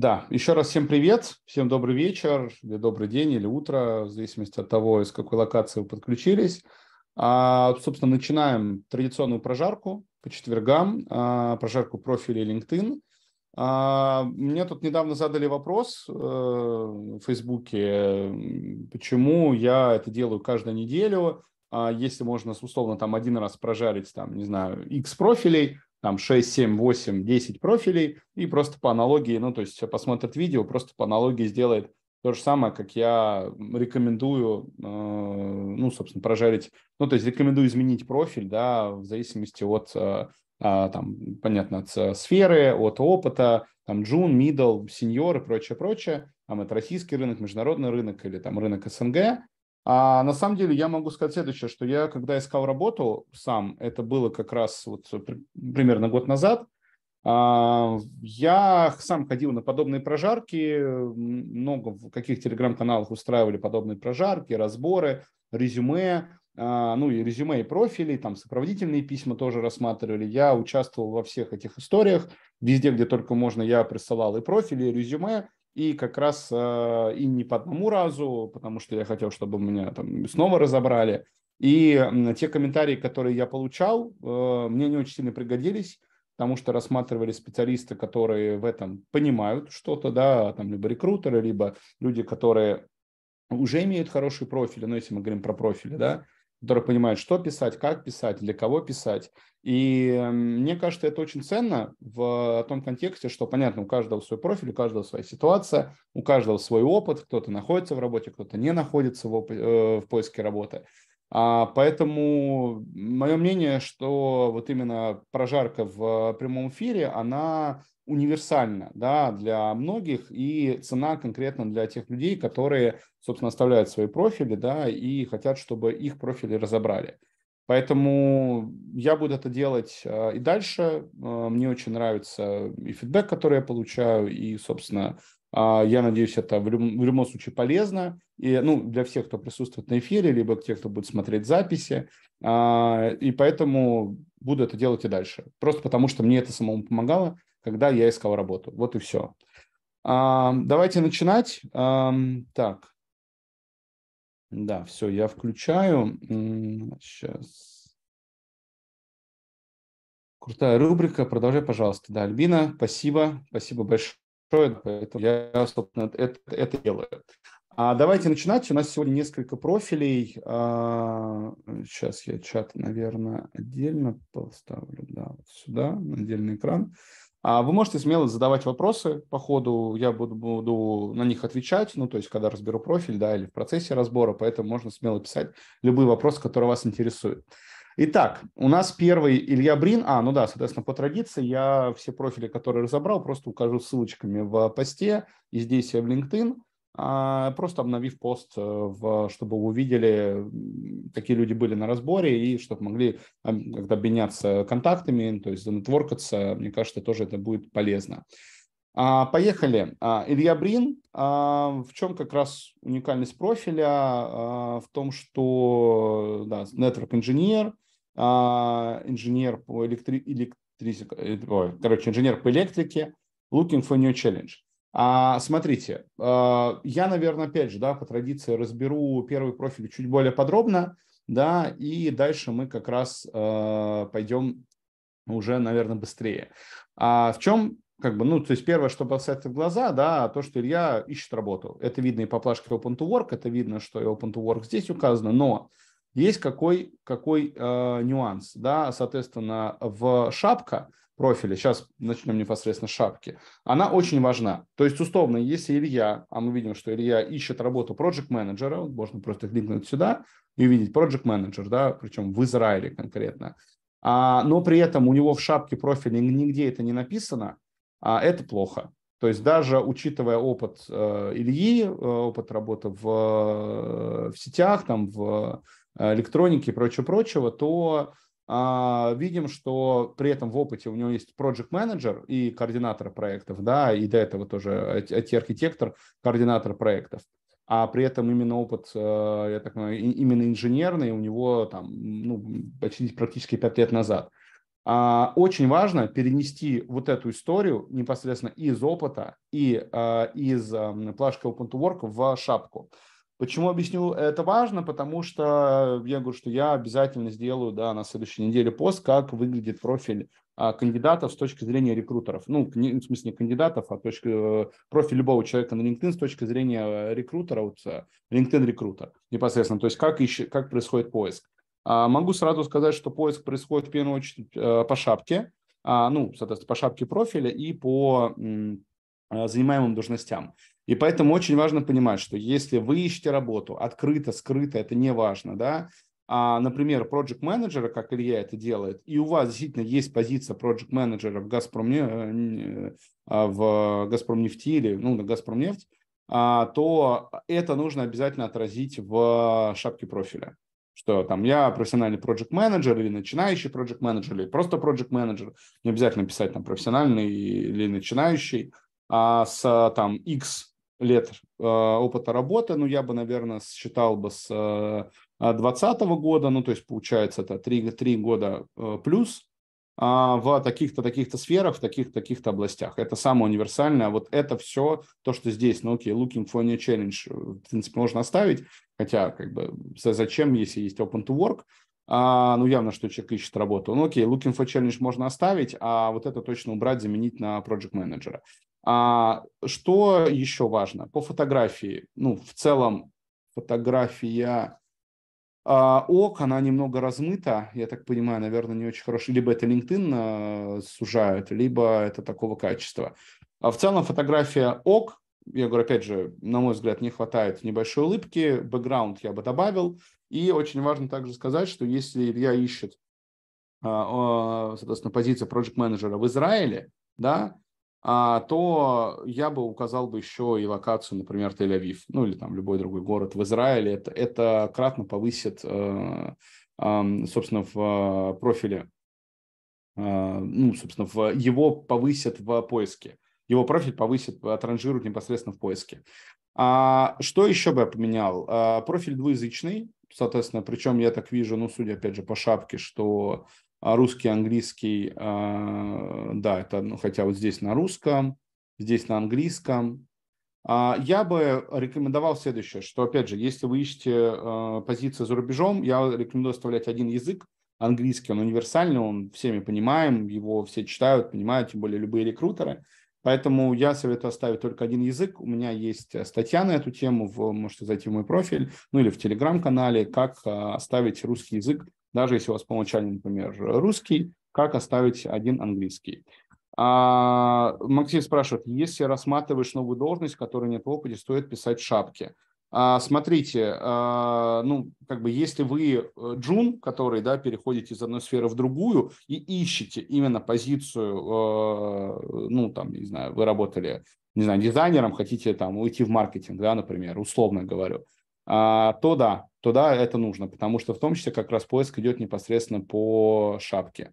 Да, еще раз всем привет, всем добрый вечер, или добрый день, или утро, в зависимости от того, из какой локации вы подключились. А, собственно, начинаем традиционную прожарку по четвергам, а, прожарку профиля LinkedIn. А, мне тут недавно задали вопрос э, в Фейсбуке, почему я это делаю каждую неделю, а если можно, условно, там один раз прожарить, там, не знаю, x профилей – там 6, 7, 8, 10 профилей и просто по аналогии, ну, то есть посмотрит видео, просто по аналогии сделает то же самое, как я рекомендую, э, ну, собственно, прожарить, ну, то есть рекомендую изменить профиль, да, в зависимости от, э, э, там, понятно, от э, сферы, от опыта, там, джун, мидл, сеньор и прочее, прочее, там, это российский рынок, международный рынок или там рынок СНГ, а на самом деле я могу сказать следующее, что я, когда искал работу сам, это было как раз вот примерно год назад, а, я сам ходил на подобные прожарки, много в каких телеграм-каналах устраивали подобные прожарки, разборы, резюме, а, ну и резюме и профили, там сопроводительные письма тоже рассматривали. Я участвовал во всех этих историях, везде, где только можно, я присылал и профили, и резюме, и как раз э, и не по одному разу, потому что я хотел, чтобы меня там снова разобрали. И э, те комментарии, которые я получал, э, мне не очень сильно пригодились, потому что рассматривали специалисты, которые в этом понимают что-то, да, там либо рекрутеры, либо люди, которые уже имеют хорошие профили, но ну, если мы говорим про профили, да, которые понимают, что писать, как писать, для кого писать. И мне кажется, это очень ценно в том контексте, что, понятно, у каждого свой профиль, у каждого своя ситуация, у каждого свой опыт, кто-то находится в работе, кто-то не находится в, оп- э, в поиске работы. А, поэтому мое мнение, что вот именно прожарка в прямом эфире, она универсально да, для многих, и цена конкретно для тех людей, которые, собственно, оставляют свои профили да, и хотят, чтобы их профили разобрали. Поэтому я буду это делать э, и дальше. Э, мне очень нравится и фидбэк, который я получаю, и, собственно, э, я надеюсь, это в любом, в любом случае полезно. И, ну, для всех, кто присутствует на эфире, либо тех, кто будет смотреть записи. И поэтому буду это делать и дальше. Просто потому, что мне это самому помогало, когда я искал работу. Вот и все. Давайте начинать. Так. Да, все, я включаю. Сейчас. Крутая рубрика. Продолжай, пожалуйста. Да, Альбина, спасибо. Спасибо большое. Поэтому я, собственно, это, это делаю. А давайте начинать. У нас сегодня несколько профилей. Сейчас а, я чат, наверное, отдельно поставлю. Да, вот сюда, на отдельный экран. А вы можете смело задавать вопросы по ходу, я буду, буду на них отвечать, ну, то есть, когда разберу профиль, да, или в процессе разбора, поэтому можно смело писать любые вопросы, которые вас интересуют. Итак, у нас первый Илья Брин. А, ну да, соответственно, по традиции я все профили, которые разобрал, просто укажу ссылочками в посте и здесь и в LinkedIn. А, просто обновив пост, э, чтобы увидели, какие люди были на разборе, и чтобы могли эм, как-то обменяться контактами, то есть занетворкаться. Мне кажется, тоже это будет полезно. А, поехали. А, Илья Брин. В чем как раз уникальность профиля? В том, что да, network инженер, инженер по электри... электрике, э, короче, инженер по электрике, looking for new challenge. А, смотрите, а, я, наверное, опять же, да, по традиции разберу первый профиль чуть более подробно, да, и дальше мы как раз а, пойдем уже, наверное, быстрее. А в чем как бы, ну, то есть первое, что бросается в глаза, да, то, что Илья ищет работу. Это видно и по плашке Open to Work, это видно, что и Open to Work здесь указано, но есть какой, какой э, нюанс, да, соответственно, в шапка профиля, сейчас начнем непосредственно шапки, она очень важна. То есть, условно, если Илья, а мы видим, что Илья ищет работу project менеджера можно просто кликнуть сюда и увидеть project менеджер да, причем в Израиле конкретно, а, но при этом у него в шапке профиля нигде это не написано, а это плохо. То есть даже учитывая опыт э, Ильи, э, опыт работы в, э, в сетях, там, в э, электронике и прочего прочего то а, видим, что при этом в опыте у него есть project менеджер и координатор проектов, да, и до этого тоже IT-архитектор, координатор проектов. А при этом именно опыт, э, я так понимаю, именно инженерный у него там, ну, почти практически пять лет назад. А, очень важно перенести вот эту историю непосредственно из опыта и э, из эм, плашки Open to Work в шапку. Почему объясню это важно? Потому что я говорю, что я обязательно сделаю да, на следующей неделе пост, как выглядит профиль а, кандидатов с точки зрения рекрутеров. Ну, в смысле не кандидатов, а точка э, профиль любого человека на LinkedIn с точки зрения э, рекрутера, вот, э, LinkedIn рекрутер непосредственно. То есть как, ищи, как происходит поиск. А, могу сразу сказать, что поиск происходит в первую очередь по шапке, а, ну, соответственно, по шапке профиля и по занимаемым должностям. И поэтому очень важно понимать, что если вы ищете работу открыто, скрыто, это не важно, да, а, например, project менеджера, как Илья это делает, и у вас действительно есть позиция project менеджера в Газпром, э, а, в Газпромнефти или ну, на Газпромнефть, а, то это нужно обязательно отразить в шапке профиля что там я профессиональный project менеджер или начинающий project менеджер или просто project менеджер не обязательно писать там профессиональный или начинающий, а с там X лет э, опыта работы, ну, я бы, наверное, считал бы с э, 2020 э, года, ну, то есть, получается, это 3, 3 года э, плюс э, в таких-то, таких-то сферах, в таких-то, таких-то областях. Это самое универсальное. Вот это все, то, что здесь, ну, окей, okay, Looking for New Challenge, э, в принципе, можно оставить, хотя, как бы, зачем, если есть Open to Work, а, ну, явно, что человек ищет работу. Ну, окей, Looking for Challenge можно оставить, а вот это точно убрать, заменить на Project менеджера. А что еще важно? По фотографии, ну, в целом фотография а, ок, она немного размыта, я так понимаю, наверное, не очень хорошая. Либо это LinkedIn э, сужают, либо это такого качества. А в целом фотография ок, я говорю, опять же, на мой взгляд, не хватает небольшой улыбки, бэкграунд я бы добавил. И очень важно также сказать, что если Илья ищет, а, соответственно, позицию проект-менеджера в Израиле, да, а, то я бы указал бы еще и локацию, например, Тель-Авив, ну или там любой другой город в Израиле. Это, это кратно повысит, э, собственно, в профиле, э, ну, собственно, в, его повысит в поиске. Его профиль повысит, отранжирует э, непосредственно в поиске. А что еще бы я поменял? А, профиль двуязычный, соответственно, причем я так вижу, ну, судя, опять же, по шапке, что а русский, английский, а, да, это, ну, хотя вот здесь на русском, здесь на английском. А я бы рекомендовал следующее, что, опять же, если вы ищете а, позиции за рубежом, я рекомендую оставлять один язык, английский, он универсальный, он всеми понимаем, его все читают, понимают, тем более любые рекрутеры. Поэтому я советую оставить только один язык. У меня есть э, статья на эту тему, в, можете зайти в мой профиль, ну или в телеграм-канале, как оставить русский язык даже если у вас по например, русский, как оставить один английский. А, Максим спрашивает, если рассматриваешь новую должность, которой нет в опыте, стоит писать шапки. А, смотрите, а, ну, как бы, если вы э, джун, который, да, переходите из одной сферы в другую и ищете именно позицию, а, ну, там, не знаю, вы работали, не знаю, дизайнером, хотите там уйти в маркетинг, да, например, условно говорю, а, то да, туда это нужно, потому что в том числе как раз поиск идет непосредственно по шапке.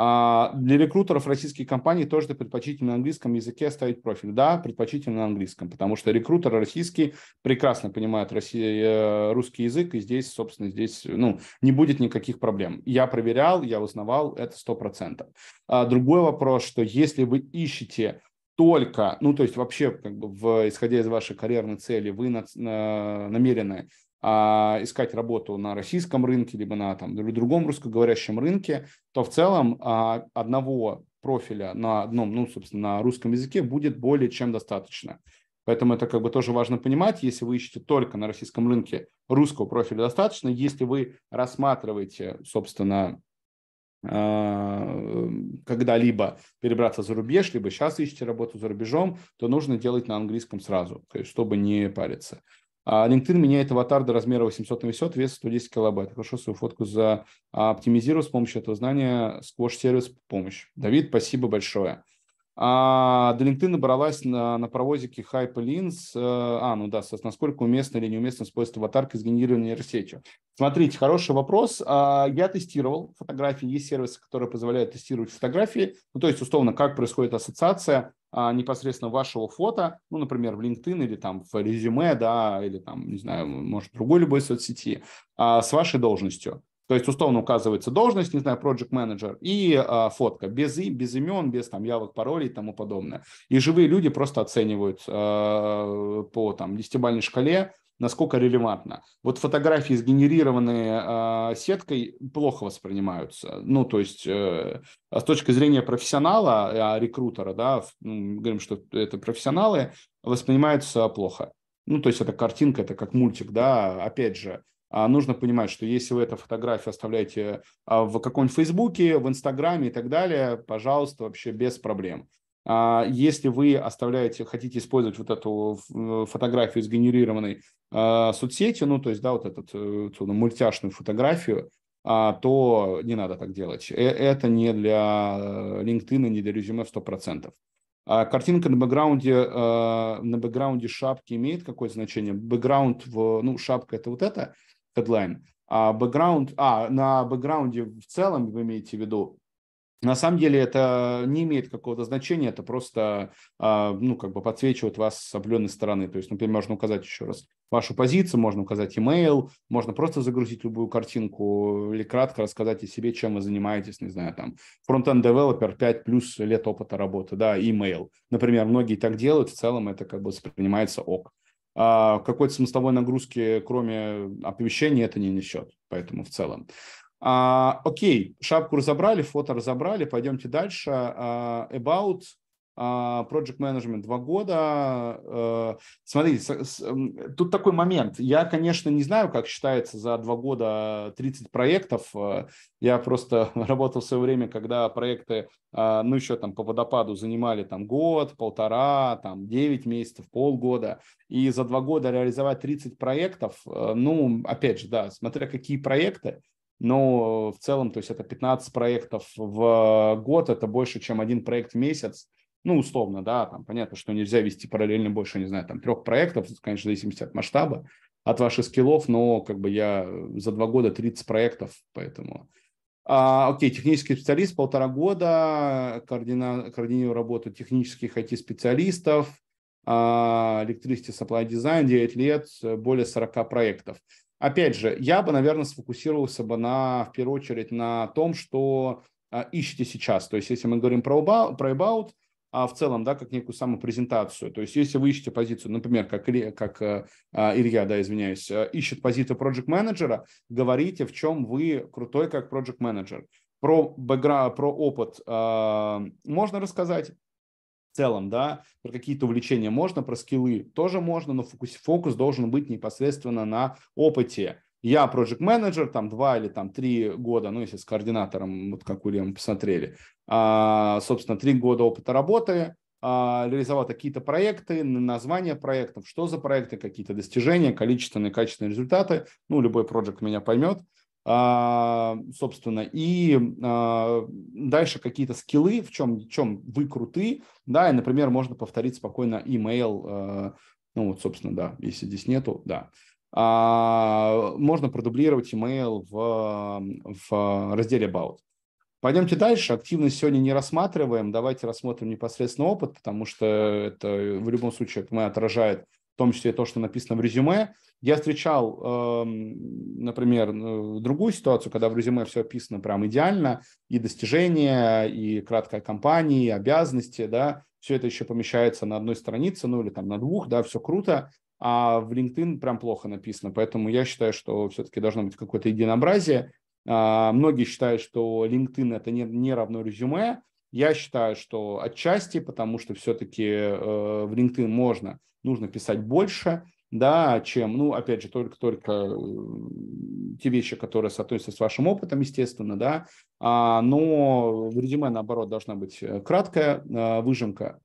А, для рекрутеров российских компаний тоже предпочтительно на английском языке ставить профиль. Да, предпочтительно на английском, потому что рекрутеры российские прекрасно понимают россия, э, русский язык, и здесь, собственно, здесь ну, не будет никаких проблем. Я проверял, я узнавал, это 100%. А другой вопрос, что если вы ищете только, ну то есть вообще, как бы в, исходя из вашей карьерной цели, вы на, на, э, намерены а, искать работу на российском рынке, либо на там, другом русскоговорящем рынке, то в целом а, одного профиля на одном, ну, собственно, на русском языке будет более чем достаточно. Поэтому это как бы тоже важно понимать. Если вы ищете только на российском рынке русского профиля достаточно, если вы рассматриваете, собственно, а, эм, когда-либо перебраться за рубеж, либо сейчас ищете работу за рубежом, то нужно делать на английском сразу, то есть чтобы не париться. А LinkedIn меняет аватар до размера 800 на 800, вес 110 килобайт. Хорошо свою фотку за а, оптимизировал с помощью этого знания сквозь сервис помощь. Давид, спасибо большое. А до LinkedIn набралась на, на паровозике HyperLins. Э, а, ну да, насколько уместно или неуместно использовать аватарки с генерированием нейросетью. Смотрите, хороший вопрос. А, я тестировал фотографии. Есть сервисы, которые позволяют тестировать фотографии. Ну, то есть, условно, как происходит ассоциация а, непосредственно вашего фото, ну, например, в LinkedIn или там в резюме, да, или там, не знаю, может, в другой любой соцсети, а, с вашей должностью. То есть, условно указывается должность, не знаю, project manager и а, фотка без, и, без имен, без там явок, паролей и тому подобное. И живые люди просто оценивают а, по там десятибалльной шкале, насколько релевантно. Вот фотографии, сгенерированные э, сеткой, плохо воспринимаются. Ну, то есть э, с точки зрения профессионала, э, рекрутера, да, в, ну, говорим, что это профессионалы, воспринимаются плохо. Ну, то есть это картинка, это как мультик, да, опять же, а нужно понимать, что если вы эту фотографию оставляете а, в каком-нибудь Фейсбуке, в Инстаграме и так далее, пожалуйста, вообще без проблем. А, если вы оставляете, хотите использовать вот эту э, фотографию сгенерированной соцсети, ну, то есть, да, вот э, эту ну, мультяшную фотографию, то не надо так делать. Э, это не для LinkedIn, не для резюме в 100%. Картинка на бэкграунде, на бэкграунде шапки имеет какое-то значение? Бэкграунд, в, ну, шапка – это вот это – headline. А бэкграунд, а, на бэкграунде в целом вы имеете в виду, на самом деле это не имеет какого-то значения, это просто, а, ну, как бы подсвечивает вас с определенной стороны. То есть, например, можно указать еще раз вашу позицию, можно указать email, можно просто загрузить любую картинку или кратко рассказать о себе, чем вы занимаетесь, не знаю, там, фронтенд девелопер 5 плюс лет опыта работы, да, email. Например, многие так делают, в целом это как бы воспринимается ок. А, какой-то смысловой нагрузки, кроме оповещения, это не несет. Поэтому в целом. А, окей, шапку разобрали, фото разобрали, пойдемте дальше. А, about а, Project Management два года. Э, Смотрите, тут такой момент. Я, конечно, не знаю, как считается за два года 30 проектов. Э, я просто работал в свое время, когда проекты, а, ну, еще там по водопаду занимали там год, полтора, там 9 месяцев, полгода. И за два года реализовать 30 проектов, э, ну, опять же, да, смотря какие проекты, но в целом, то есть это 15 проектов в год, это больше, чем один проект в месяц ну, условно, да, там понятно, что нельзя вести параллельно больше, не знаю, там трех проектов, конечно, в зависимости от масштаба, от ваших скиллов, но как бы я э, за два года 30 проектов, поэтому... А, окей, технический специалист полтора года, координа, координирую работу технических IT-специалистов, а, Electricity Supply Design 9 лет, э, более 40 проектов. Опять же, я бы, наверное, сфокусировался бы на, в первую очередь на том, что а, ищете сейчас. То есть, если мы говорим про, about, про about, а в целом, да, как некую самопрезентацию. То есть, если вы ищете позицию, например, как, Илья, как э, а, Илья, да, извиняюсь, э, ищет позицию project менеджера говорите, в чем вы крутой как project менеджер. Про бэкграунд, про опыт а, можно рассказать, в целом, да, про какие-то увлечения можно, про скиллы тоже можно, но фокус, фокус должен быть непосредственно на опыте. Я project менеджер там два или там три года, ну, если с координатором, вот как Ульям посмотрели. А, собственно, три года опыта работы, а, реализовал какие-то проекты, названия проектов, что за проекты, какие-то достижения, количественные, качественные результаты. Ну, любой проект меня поймет, а, собственно. И дальше какие-то скиллы, в чем, в чем вы круты. Да, и, например, можно повторить спокойно email, ну, вот, собственно, да, если здесь нету, да. Можно продублировать email в, в разделе About. Пойдемте дальше. Активность сегодня не рассматриваем. Давайте рассмотрим непосредственно опыт, потому что это в любом случае мы отражает в том числе то, что написано в резюме. Я встречал, эм, например, э, другую ситуацию, когда в резюме все описано прям идеально, и достижения, и краткая компания, и обязанности, да, все это еще помещается на одной странице, ну или там на двух, да, все круто, а в LinkedIn прям плохо написано, поэтому я считаю, что все-таки должно быть какое-то единообразие, а, многие считают, что LinkedIn это не, не равно резюме. Я считаю, что отчасти, потому что все-таки э, в LinkedIn можно, нужно писать больше, да, чем, ну, опять же, только-только э, те вещи, которые соотносятся с вашим опытом, естественно, да, а, но в резюме, наоборот, должна быть э, краткая а, выжимка,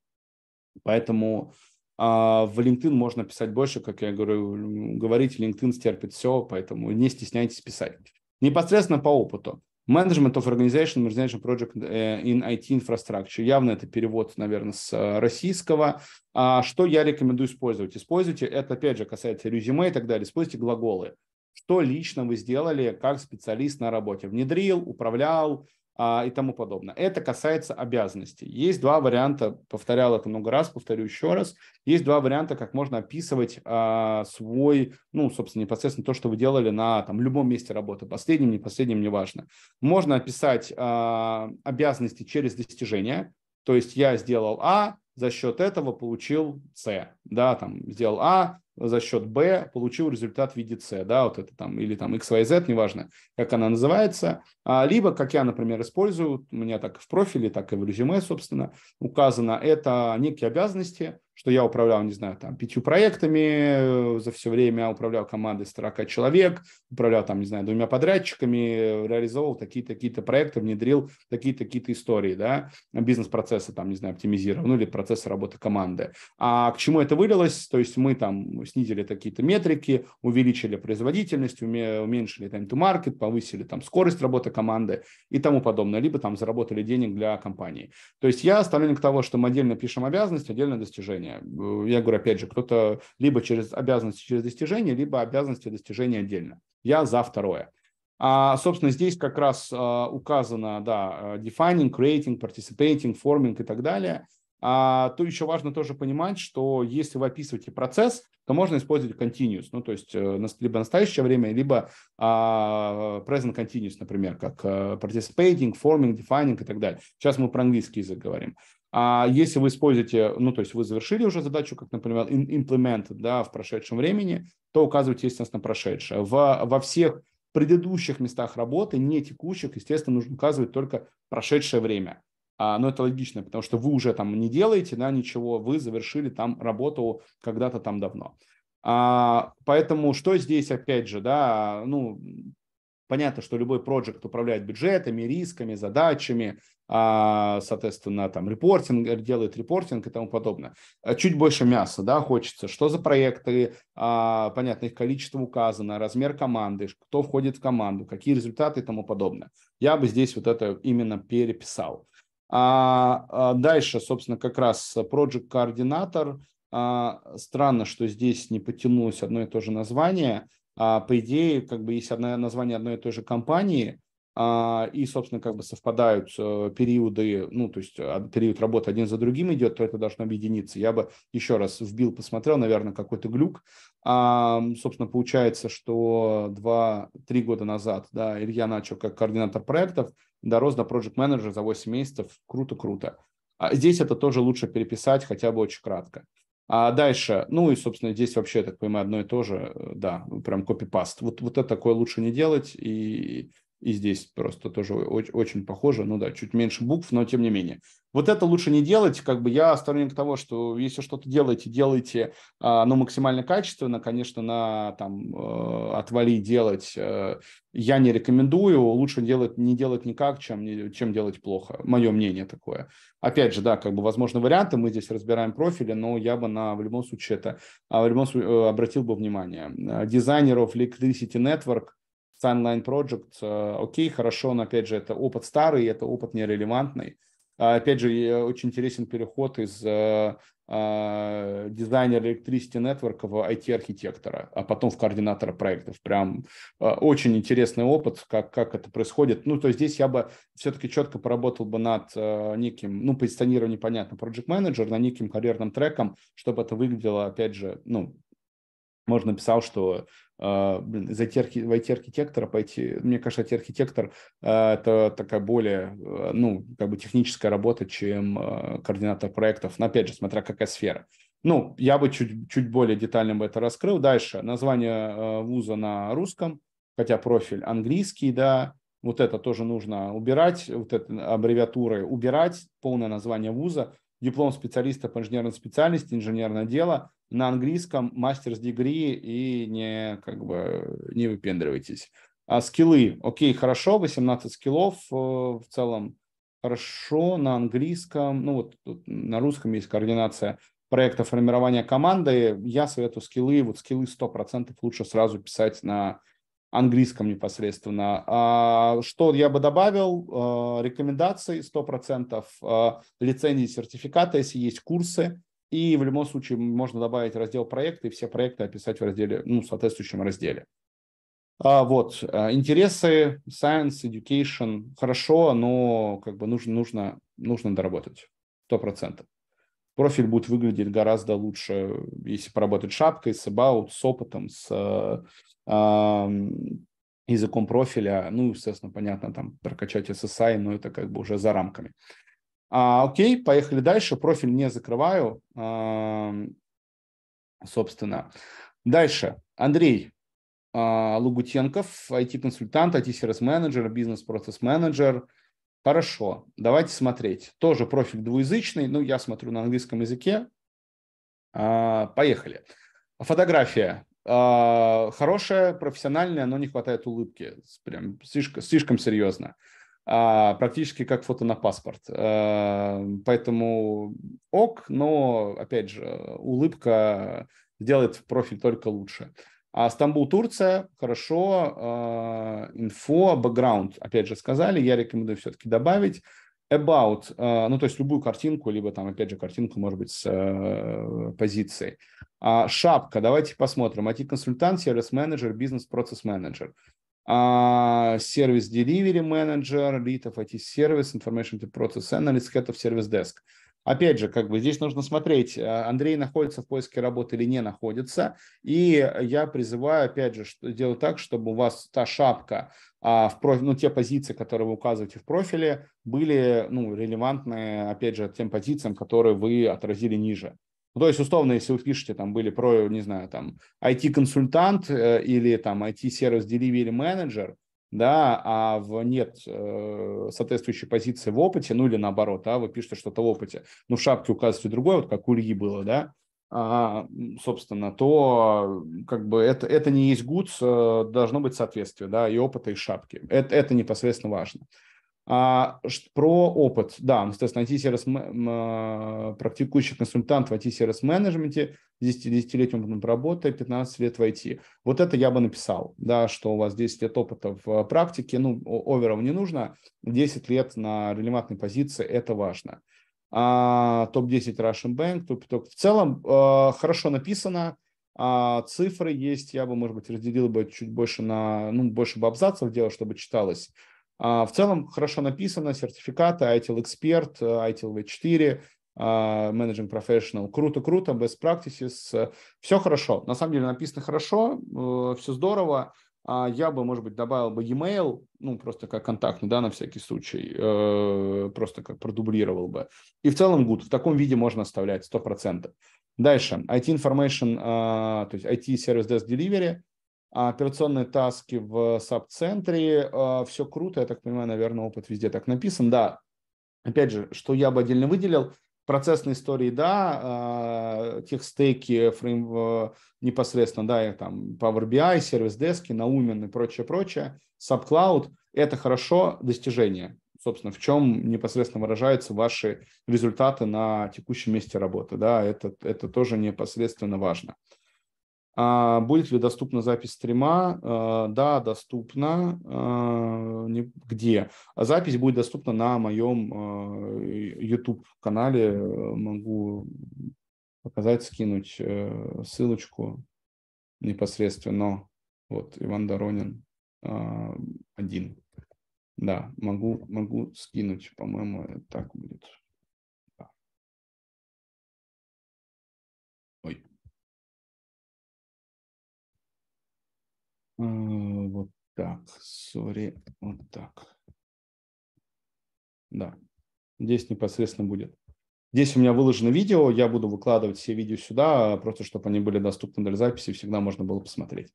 поэтому а, в LinkedIn можно писать больше, как я говорю, говорить LinkedIn стерпит все, поэтому не стесняйтесь писать. Непосредственно по опыту. Management of Organization, Organization Project э, in IT Infrastructure. Явно это перевод, наверное, с э, российского. А что я рекомендую использовать? Используйте, это опять же касается резюме и так далее, используйте глаголы. Что лично вы сделали как специалист на работе? Внедрил, управлял, а, и тому подобное. Это касается обязанностей. Есть два варианта, повторял это много раз, повторю еще раз. Есть два варианта, как можно описывать а, свой, ну, собственно, непосредственно то, что вы делали на там, любом месте работы, последнем, не последнем, неважно. Можно описать а, обязанности через достижения, то есть я сделал А, за счет этого получил С, да, там сделал А, за счет B получил результат в виде C, да, вот это там, или там XYZ, неважно, как она называется, а, либо, как я, например, использую, у меня так и в профиле, так и в резюме, собственно, указано, это некие обязанности, что я управлял, не знаю, там, пятью проектами э, за все время, управлял командой 40 человек, управлял, там, не знаю, двумя подрядчиками, э, реализовал такие-такие-то проекты, внедрил такие-такие-то истории, да, бизнес-процессы, там, не знаю, оптимизировал, ну, или процессы работы команды. А к чему это вылилось? То есть мы там снизили какие-то метрики, увеличили производительность, уменьшили time-to-market, повысили там скорость работы команды и тому подобное, либо там заработали денег для компании. То есть я к того, что мы отдельно пишем обязанность, отдельно достижение достижения. Э, я говорю, опять же, кто-то либо через обязанности через достижение, либо обязанности достижения отдельно. Я за второе. А, собственно, здесь как раз а, указано, да, defining, creating, participating, forming и так далее. А, то еще важно тоже понимать, что если вы описываете процесс, то можно использовать continuous, ну, то есть э, либо настоящее время, либо а, present continuous, например, как э, participating, forming, defining и так далее. Сейчас мы про английский язык говорим. А если вы используете, ну, то есть вы завершили уже задачу, как, например, implement, да, в прошедшем времени, то указывайте, естественно, прошедшее. В, во всех предыдущих местах работы, не текущих, естественно, нужно указывать только прошедшее время. А, но это логично, потому что вы уже там не делаете, да, ничего, вы завершили там работу когда-то там давно. А, поэтому что здесь, опять же, да, ну, Понятно, что любой проект управляет бюджетами, рисками, задачами, а, соответственно, там репортинг, э, делает репортинг и тому подобное. А чуть больше мяса, да, хочется. Что за проекты, а, понятно, их количество указано, размер команды, кто входит в команду, какие результаты и тому подобное. Я бы здесь вот это именно переписал. дальше, собственно, как раз Project координатор Странно, что здесь не потянулось одно и то же название – а, по идее, как бы есть одно, название одной и той же компании, а, и, собственно, как бы совпадают э, периоды, ну, то есть а, период работы один за другим идет, то это должно объединиться. Я бы еще раз вбил, посмотрел, наверное, какой-то глюк. А, собственно, получается, что 2-3 года назад, да, Илья начал как координатор проектов, дорос до Project Manager за 8 месяцев. Круто-круто. А здесь это тоже лучше переписать хотя бы очень кратко. А дальше, ну и, собственно, здесь вообще, я так понимаю, одно и то же, э, да, прям копипаст. Вот, вот это такое лучше не делать, и и здесь просто тоже очень похоже, ну да, чуть меньше букв, но тем не менее. Вот это лучше не делать, как бы я сторонник того, что если что-то делаете, делайте, ну, максимально качественно, конечно, на там э, отвали делать э, я не рекомендую, лучше делать, не делать никак, чем, чем делать плохо, мое мнение такое. Опять же, да, как бы возможны варианты, мы здесь разбираем профили, но я бы на, в любом случае это, а, в любом случае, э, обратил бы внимание. Дизайнеров Electricity Network – Timeline Project, э, окей, хорошо, но опять же это опыт старый, это опыт нерелевантный. А, опять же, очень интересен переход из э, э, дизайнера Electricity Network в IT-архитектора, а потом в координатора проектов. Прям очень интересный опыт, как, как это происходит. Ну, то есть здесь я бы все-таки четко поработал бы над неким, ну, позиционированием, понятно, project менеджер на неким карьерным треком, чтобы это выглядело, опять же, ну, можно написал, что а, блин, из IT, архитектора пойти. Мне кажется, – а, это такая более, а, ну, как бы техническая работа, чем координатор проектов. Но, опять же, смотря какая сфера. Ну, я бы чуть, чуть более детально бы это раскрыл. Дальше. Название вуза на русском, хотя профиль английский, да. Вот это тоже нужно убирать, вот это аббревиатуры убирать, полное название вуза, диплом специалиста по инженерной специальности, инженерное дело – на английском мастерс degree и не, как бы, не выпендривайтесь. А скиллы, окей, хорошо, 18 скиллов э, в целом хорошо на английском, ну вот тут на русском есть координация проекта формирования команды. Я советую скиллы, вот скиллы 100% лучше сразу писать на английском непосредственно. А, что я бы добавил? А, э, рекомендации 100%, а, э, лицензии, сертификаты, если есть курсы, и в любом случае можно добавить раздел проекты и все проекты описать в разделе, ну, в соответствующем разделе. А вот, а, интересы, science, education, хорошо, но как бы нужно, нужно, нужно доработать, 100%. Профиль будет выглядеть гораздо лучше, если поработать шапкой, с about, с опытом, с э, языком профиля, ну, естественно, понятно, там прокачать SSI, но это как бы уже за рамками. А, окей, поехали дальше. Профиль не закрываю, а, собственно. Дальше. Андрей а, Лугутенков, IT-консультант, IT-сервис-менеджер, бизнес-процесс-менеджер. Хорошо, давайте смотреть. Тоже профиль двуязычный, ну, я смотрю на английском языке. А, поехали. Фотография а, хорошая, профессиональная, но не хватает улыбки. Прям слишком, слишком серьезно. А, практически как фото на паспорт. Э, поэтому ок, но, опять же, улыбка делает профиль только лучше. А Стамбул, Турция, хорошо, э, инфо, бэкграунд, опять же, сказали, я рекомендую все-таки добавить. About, э, ну, то есть любую картинку, либо там, опять же, картинку, может быть, с позицией. А шапка, давайте посмотрим. IT-консультант, сервис-менеджер, бизнес-процесс-менеджер. А, сервис delivery менеджер, lead of IT service, information to process analyst, head of service desk. Опять же, как бы здесь нужно смотреть, э, Андрей находится в поиске работы или не находится. И я призываю, опять же, делать так, чтобы у вас та шапка, а, в профиль, ну, те позиции, которые вы указываете в профиле, были ну, релевантны, опять же, тем позициям, которые вы отразили ниже. Ну, то есть, условно, если вы пишете, там были про, не знаю, там IT-консультант э, или там IT-сервис delivery менеджер, да, а в нет э, соответствующей позиции в опыте, ну или наоборот, а вы пишете что-то в опыте, ну в шапке указываете другое, вот как у Ильи было, да, а, собственно, то как бы это, это не есть гудс, э, должно быть соответствие, да, и опыта, и шапки. Это, это непосредственно важно. А, про опыт. Да, мы, ну, соответственно, IT-сервис, а, практикующий консультант в IT-сервис-менеджменте, 10-летним опытом работы, 15 лет в IT. Вот это я бы написал, да, что у вас 10 лет опыта в а, практике, ну, овером не нужно, 10 лет на релевантной позиции, это важно. А, топ-10 Russian Bank, топ-5. В целом, а, хорошо написано, а цифры есть, я бы, может быть, разделил бы чуть больше на, ну, больше бы абзацев делал, чтобы читалось. А в целом хорошо написано, сертификаты, ITIL Expert, ITIL V4, а, Managing Professional. Круто-круто, best practices, все хорошо. На самом деле написано хорошо, э, все здорово. А, я бы, может быть, добавил бы e-mail, ну, просто как контактный, да, на всякий случай, э, просто как продублировал бы. И в целом good, в таком виде можно оставлять 100%. Дальше, IT Information, то есть IT Service Desk Delivery – а, операционные таски в саб-центре, а, все круто, я так понимаю, наверное, опыт везде так написан, да. Опять же, что я бы отдельно выделил, процессные истории, да, а, тех стейки фрейм непосредственно, да, и там Power BI, сервис дески, Naumen и прочее, прочее, SubCloud – это хорошо достижение. Собственно, в чем непосредственно выражаются ваши результаты на текущем месте работы, да, это, это тоже непосредственно важно. А, будет ли доступна запись стрима? А, да, доступна. А, где? Запись будет доступна на моем YouTube-канале. Могу показать, скинуть э, ссылочку непосредственно. Вот, Иван Доронин один. Да, могу, могу скинуть, по-моему, так будет. А, вот так, сори, вот так. Да, здесь непосредственно будет. Здесь у меня выложено видео, я буду выкладывать все видео сюда, просто чтобы они были доступны для записи, всегда можно было посмотреть.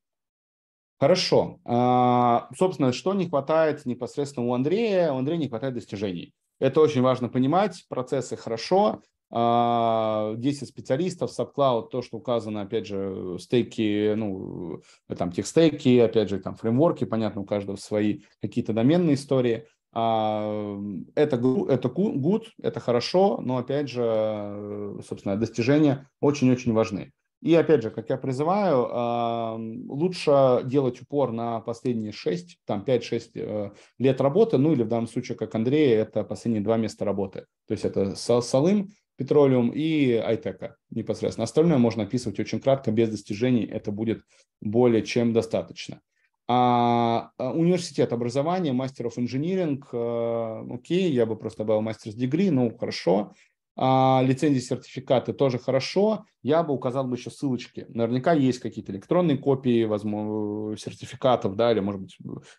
Хорошо. А, собственно, что не хватает непосредственно у Андрея? У Андрея не хватает достижений. Это очень важно понимать, процессы хорошо, 10 а, специалистов, SubCloud, то, что указано, опять же, стейки, ну, э, там, техстейки, опять же, там, фреймворки, понятно, у каждого свои какие-то доменные истории. А, это, это good, это хорошо, но, опять же, э, собственно, достижения очень-очень важны. И, опять же, как я призываю, а, лучше делать упор на последние 6, там 5-6 э, лет работы, ну или в данном случае, как Андрей, это последние два места работы. То есть это Салым Petroleum и Айтека непосредственно. Остальное можно описывать очень кратко, без достижений. Это будет более чем достаточно. А, а университет образования, мастер of engineering, э, окей, я бы просто добавил с degree, ну хорошо, а, лицензии, сертификаты тоже хорошо. Я бы указал бы еще ссылочки. Наверняка есть какие-то электронные копии, возможно, сертификатов, да, или, может быть,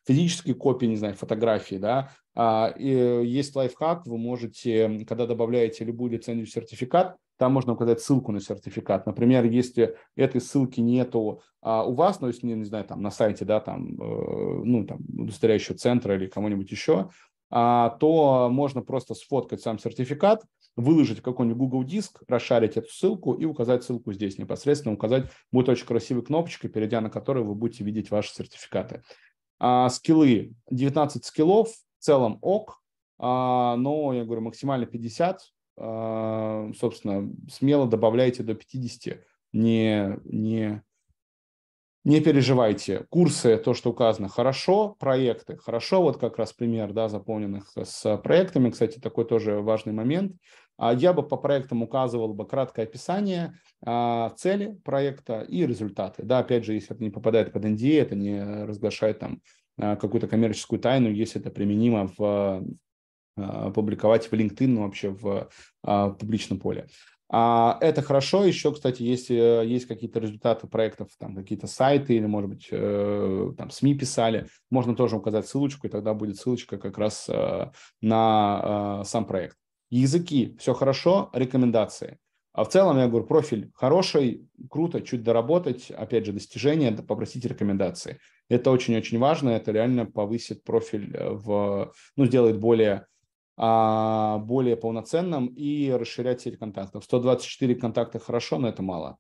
физические копии, не знаю, фотографии, да. А, и есть лайфхак, вы можете, когда добавляете любую лицензию, сертификат, там можно указать ссылку на сертификат. Например, если этой ссылки нету а, у вас, ну, если, не, не знаю, там на сайте, да, там, э, ну, там, удостоверяющего центра или кому-нибудь еще, а, то можно просто сфоткать сам сертификат, выложить в какой-нибудь Google диск, расшарить эту ссылку и указать ссылку здесь непосредственно, указать будет очень красивой кнопочкой, перейдя на которую вы будете видеть ваши сертификаты. А, скиллы. 19 скиллов, в целом ок, а, но, я говорю, максимально 50, а, собственно, смело добавляйте до 50, не, не, не переживайте. Курсы, то, что указано, хорошо. Проекты, хорошо. Вот как раз пример, да, заполненных с проектами. Кстати, такой тоже важный момент. А я бы по проектам указывал бы краткое описание а, цели проекта и результаты. Да, опять же, если это не попадает под NDA, а, это не разглашает там какую-то коммерческую тайну, если это применимо в публиковать в LinkedIn, ну, вообще в, в публичном поле. Это хорошо. Еще, кстати, если есть, э, есть какие-то результаты проектов, там какие-то сайты или, может быть, э, там СМИ писали, можно тоже указать ссылочку, и тогда будет ссылочка как раз э, на сам проект. Языки, все хорошо, рекомендации. А в целом, я говорю, профиль хороший, круто, чуть доработать, опять же, достижения, попросить рекомендации. Это очень-очень важно, это реально повысит профиль, э, в, ну, сделает более, а, более полноценным и расширять сеть контактов. 124 контакта хорошо, но это мало.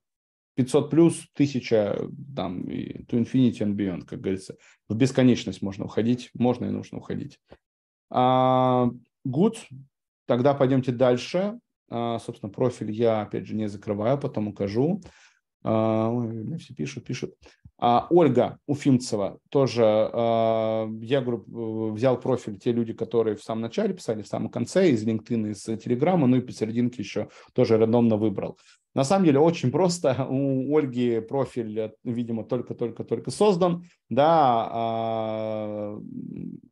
500 плюс, 1000, там, и to infinity and beyond, как говорится. В бесконечность можно уходить, можно и нужно уходить. Good, а, Тогда пойдемте дальше. А, собственно, профиль я, опять же, не закрываю, потом укажу. А, ой, все пишут, пишут. А, Ольга Уфимцева тоже, а, я говорю, э, взял профиль те люди, которые в самом начале писали, в самом конце, из LinkedIn, из Телеграма, ну и посерединке еще тоже рандомно выбрал. На самом деле очень просто. У Ольги профиль, видимо, только-только-только создан. Да,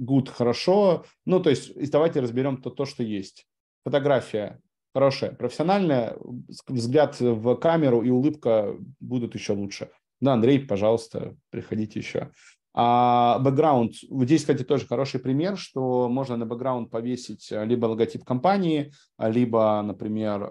good, а, хорошо. Ну, то есть давайте разберем то, то, что есть. Фотография хорошая, профессиональная, взгляд в камеру и улыбка будут еще лучше. Да, Андрей, пожалуйста, приходите еще. А бэкграунд, здесь, кстати, тоже хороший пример, что можно на бэкграунд повесить либо логотип компании, либо, например,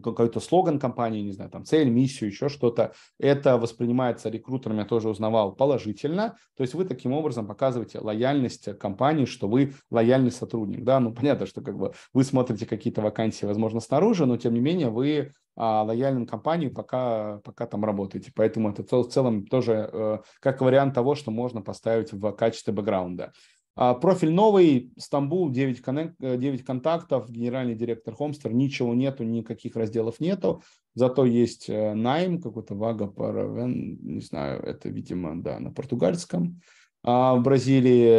какой-то слоган компании, не знаю, там цель, миссию, еще что-то, это воспринимается рекрутерами, я тоже узнавал, положительно. То есть вы таким образом показываете лояльность компании, что вы лояльный сотрудник. Да, ну понятно, что как бы вы смотрите какие-то вакансии, возможно, снаружи, но тем не менее вы а, лояльным компании, пока, пока там работаете. Поэтому это в целом тоже э, как вариант того, что можно поставить в качестве бэкграунда. А, профиль новый, Стамбул, 9, коннект, 9 контактов, генеральный директор Хомстер, ничего нету, никаких разделов нету, зато есть э, найм, какой-то Вага Паравен, не знаю, это, видимо, да, на португальском. А в Бразилии,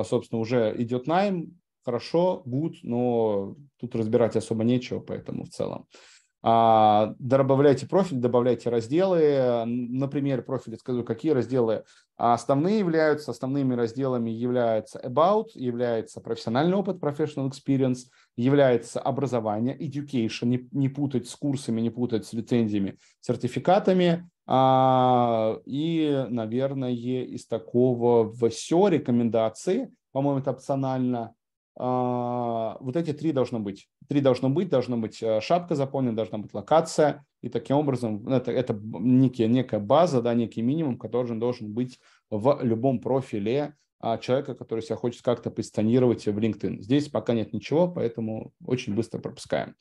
э, собственно, уже идет найм, хорошо, good, но тут разбирать особо нечего, поэтому в целом. А, добавляйте профиль, добавляйте разделы. Например, профиль, скажу, какие разделы основные являются. Основными разделами являются About, является профессиональный опыт, professional experience, является образование, education, не, не путать с курсами, не путать с лицензиями, сертификатами. А, и, наверное, из такого все рекомендации, по-моему, это опционально, а, вот эти три должно быть. Три должно быть, должна быть э, шапка заполнена, должна быть локация, и таким образом ну, это, это некие, некая база, да, некий минимум, который должен, быть в любом профиле а, человека, который себя хочет как-то позиционировать в LinkedIn. Здесь пока нет ничего, поэтому очень быстро пропускаем.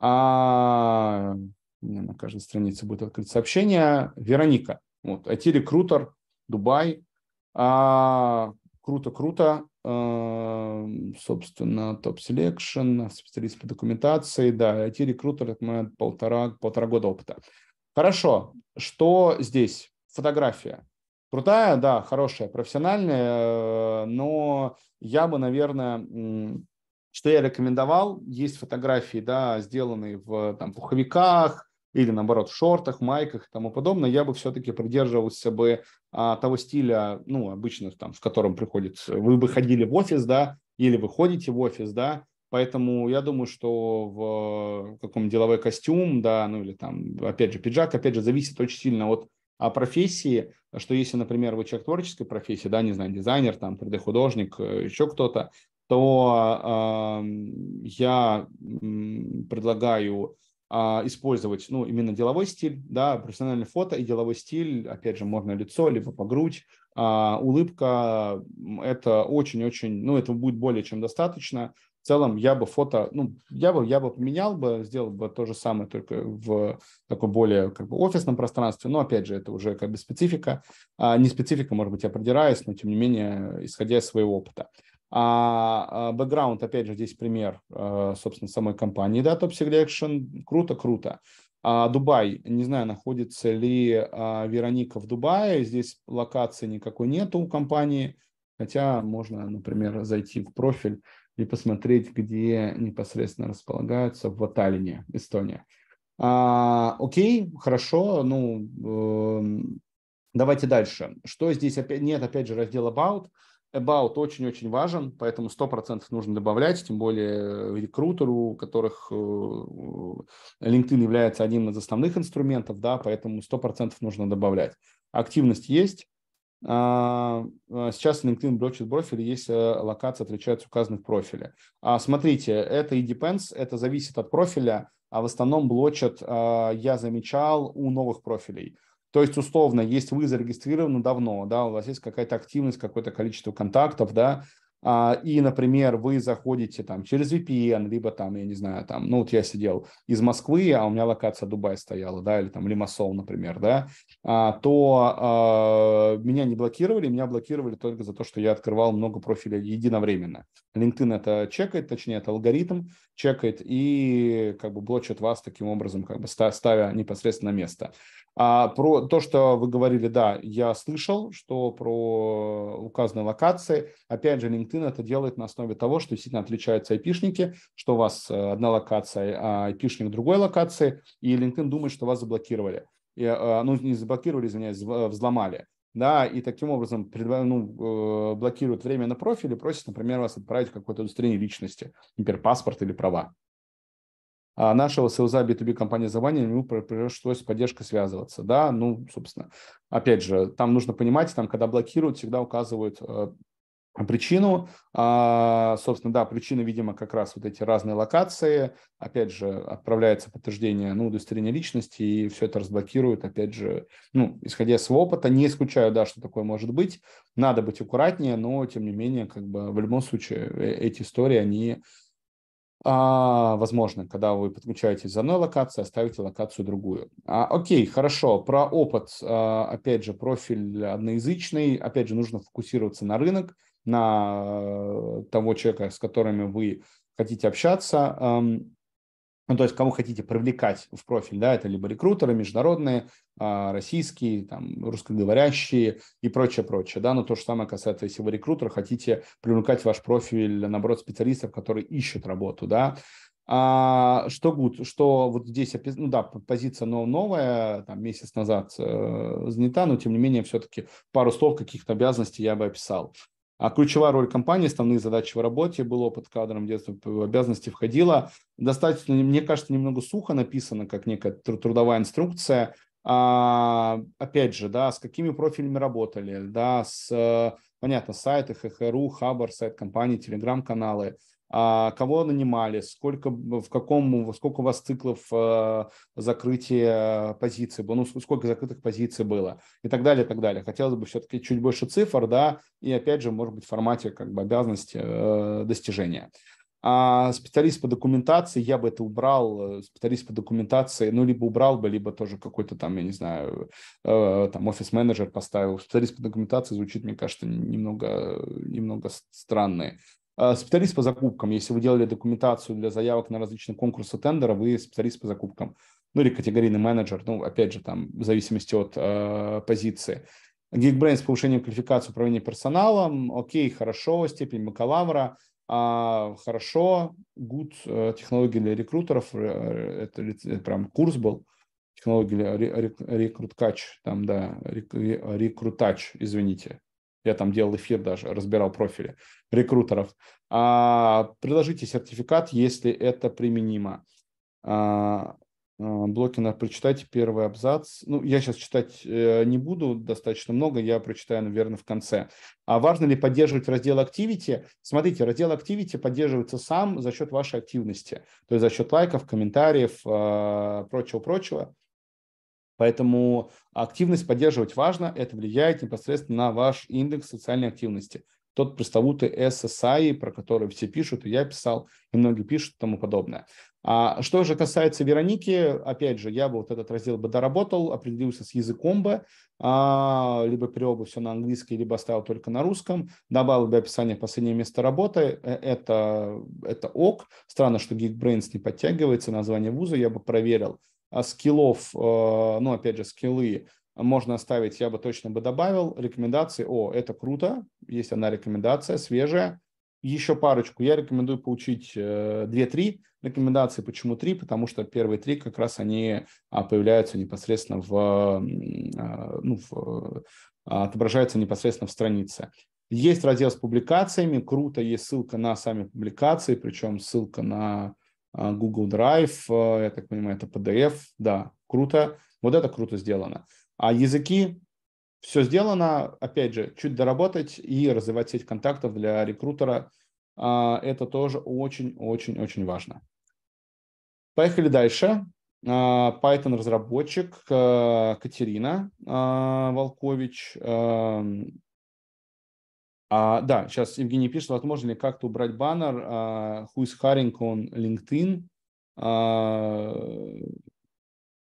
А, на каждой странице будет открыть сообщение. Вероника, вот, IT-рекрутер, Дубай, а, Круто, круто. Эм, собственно, топ селекшн, специалист по документации, да, IT-рекрутер, это полтора, полтора года опыта. Хорошо, что здесь? Фотография. Крутая, да, хорошая, профессиональная, э, но я бы, наверное, что я рекомендовал, есть фотографии, да, сделанные в там, пуховиках или, наоборот, в шортах, майках и тому подобное, я бы все-таки придерживался бы а, того стиля, ну, обычно там, в котором приходит, вы выходили в офис, да, или вы ходите в офис, да, поэтому я думаю, что в э, каком деловой костюм, да, ну, или там, опять же, пиджак, опять же, зависит очень сильно от а профессии, что если, например, вы человек творческой профессии, да, не знаю, дизайнер, там, 3D-художник, э, еще кто-то, то э, я предлагаю а, использовать, ну, именно деловой стиль, да, профессиональное фото и деловой стиль, опять же, можно лицо, либо по грудь, а, улыбка, это очень-очень, ну, этого будет более чем достаточно. В целом я бы фото, ну, я бы, я бы поменял бы, сделал бы то же самое, только в такой более как бы офисном пространстве, но, опять же, это уже как бы специфика, а, не специфика, может быть, я продираюсь, но, тем не менее, исходя из своего опыта. А, а бэкграунд, опять же, здесь пример, а, собственно, самой компании, да, Top Selection. Круто, круто. А Дубай, не знаю, находится ли а, Вероника в Дубае, здесь локации никакой нету у компании, хотя можно, например, зайти в профиль и посмотреть, где непосредственно располагаются в Аталине, Эстония. А, окей, хорошо, ну, э, давайте дальше. Что здесь? Опять, нет, опять же, раздел About – about очень-очень важен, поэтому 100% нужно добавлять, тем более э, рекрутеру, у которых э, э, LinkedIn является одним из основных инструментов, да, поэтому 100% нужно добавлять. Активность есть. А, а, сейчас LinkedIn блочит профили, если локация отличается указанных в профиле. А, смотрите, это и depends, это зависит от профиля, а в основном блочат, я замечал, у новых профилей – то есть, условно, есть вы зарегистрированы давно, да, у вас есть какая-то активность, какое-то количество контактов, да, а, и, например, вы заходите там через VPN, либо там, я не знаю, там, ну вот я сидел из Москвы, а у меня локация Дубай стояла, да, или там Лимассол, например, да, а, то а, меня не блокировали, меня блокировали только за то, что я открывал много профилей единовременно. LinkedIn это чекает, точнее, это алгоритм чекает и как бы блочит вас таким образом, как бы ставя непосредственно место. А про то, что вы говорили, да, я слышал, что про указанные локации. Опять же, LinkedIn это делает на основе того, что действительно отличаются айпишники, что у вас э, одна локация, а айпишник другой локации, и LinkedIn думает, что вас заблокировали. И, а, ну, не заблокировали, извиняюсь, взломали. Да, и таким образом ну, э, блокируют время на профиле, просят, например, вас отправить в какое-то удостоверение личности, например, паспорт или права. А нашего селза B2B компании ему пришлось с поддержкой связываться. Да, ну, собственно, опять же, там нужно понимать, там, когда блокируют, всегда указывают э, причину. А, собственно, да, причина, видимо, как раз вот эти разные локации. Опять же, отправляется подтверждение ну, удостоверения личности, и все это разблокирует, опять же, ну, исходя из своего опыта. Не исключаю, да, что такое может быть. Надо быть аккуратнее, но, тем не менее, как бы в любом случае э, эти истории, они а, возможно, когда вы подключаетесь за одной локации, оставите локацию другую. А, окей, хорошо. Про опыт, а, опять же, профиль одноязычный. Опять же, нужно фокусироваться на рынок, на э, того человека, с которыми вы хотите общаться ну, то есть кому хотите привлекать в профиль, да, это либо рекрутеры международные, а, российские, там, русскоговорящие и прочее, прочее, да, но то же самое касается, если вы рекрутер, хотите привлекать в ваш профиль, наоборот, специалистов, которые ищут работу, да, а, что гуд, что вот здесь, ну да, позиция новая, там, месяц назад э, занята, но тем не менее все-таки пару слов каких-то обязанностей я бы описал. А ключевая роль компании, основные задачи в работе, был опыт кадром детства, в обязанности входила. Достаточно, мне кажется, немного сухо написано, как некая трудовая инструкция. А, опять же, да, с какими профилями работали, да, с, э, понятно, сайты, ХХРУ, Хабар, сайт компании, телеграм-каналы – а, кого нанимали, сколько, в каком, сколько у вас циклов э, закрытия позиций было, ну, сколько закрытых позиций было и так далее, и так далее. Хотелось бы все-таки чуть больше цифр, да, и опять же, может быть, в формате как бы обязанности э, достижения. А специалист по документации, я бы это убрал, э, специалист по документации, ну, либо убрал бы, либо тоже какой-то там, я не знаю, э, там офис-менеджер поставил. Специалист по документации звучит, мне кажется, немного, немного странно. А, специалист по закупкам. Если вы делали документацию для заявок на различные конкурсы тендера, вы специалист по закупкам. Ну или категорийный менеджер, ну опять же там в зависимости от э, позиции. GeekBrains с повышением квалификации управления персоналом, окей, хорошо, степень бакалавра, а, хорошо, good, э, технологии для рекрутеров, э, э, это, это прям курс был, технологии для рекруткач, там, да, рекрутач, извините, я там делал эфир даже, разбирал профили рекрутеров. А, приложите сертификат, если это применимо. А, а, Блокина, прочитайте первый абзац. Ну, я сейчас читать э, не буду, достаточно много, я прочитаю, наверное, в конце. А важно ли поддерживать раздел Activity? Смотрите, раздел Activity поддерживается сам за счет вашей активности, то есть за счет лайков, комментариев, а, прочего-прочего. Поэтому активность поддерживать важно, это влияет непосредственно на ваш индекс социальной активности. Тот пресловутый SSI, про который все пишут, и я писал, и многие пишут и тому подобное. А что же касается Вероники, опять же, я бы вот этот раздел бы доработал, определился с языком бы, а, либо перевел бы все на английский, либо оставил только на русском, добавил бы описание последнее место работы, э, это, это ок. Странно, что Geekbrains не подтягивается, название вуза я бы проверил. А, скиллов, а, ну, опять же, скиллы можно оставить, я бы точно бы добавил. Рекомендации, о, это круто, есть одна рекомендация, свежая. Еще парочку. Я рекомендую получить 2-3 э, рекомендации. Почему 3? Потому что первые 3 как раз они а, появляются непосредственно в, ну, в, отображаются непосредственно в странице. Есть раздел с публикациями, круто, есть ссылка на сами публикации, причем ссылка на а, Google Drive, э, я так понимаю, это PDF, да, круто, вот это круто сделано. А языки, все сделано, опять же, чуть доработать и развивать сеть контактов для рекрутера, а, это тоже очень-очень-очень важно. Поехали дальше. А, Python-разработчик э, Катерина Волкович. Эм, а, да, сейчас Евгений пишет, возможно ли как-то убрать баннер а, «Who is hiring on LinkedIn?» а,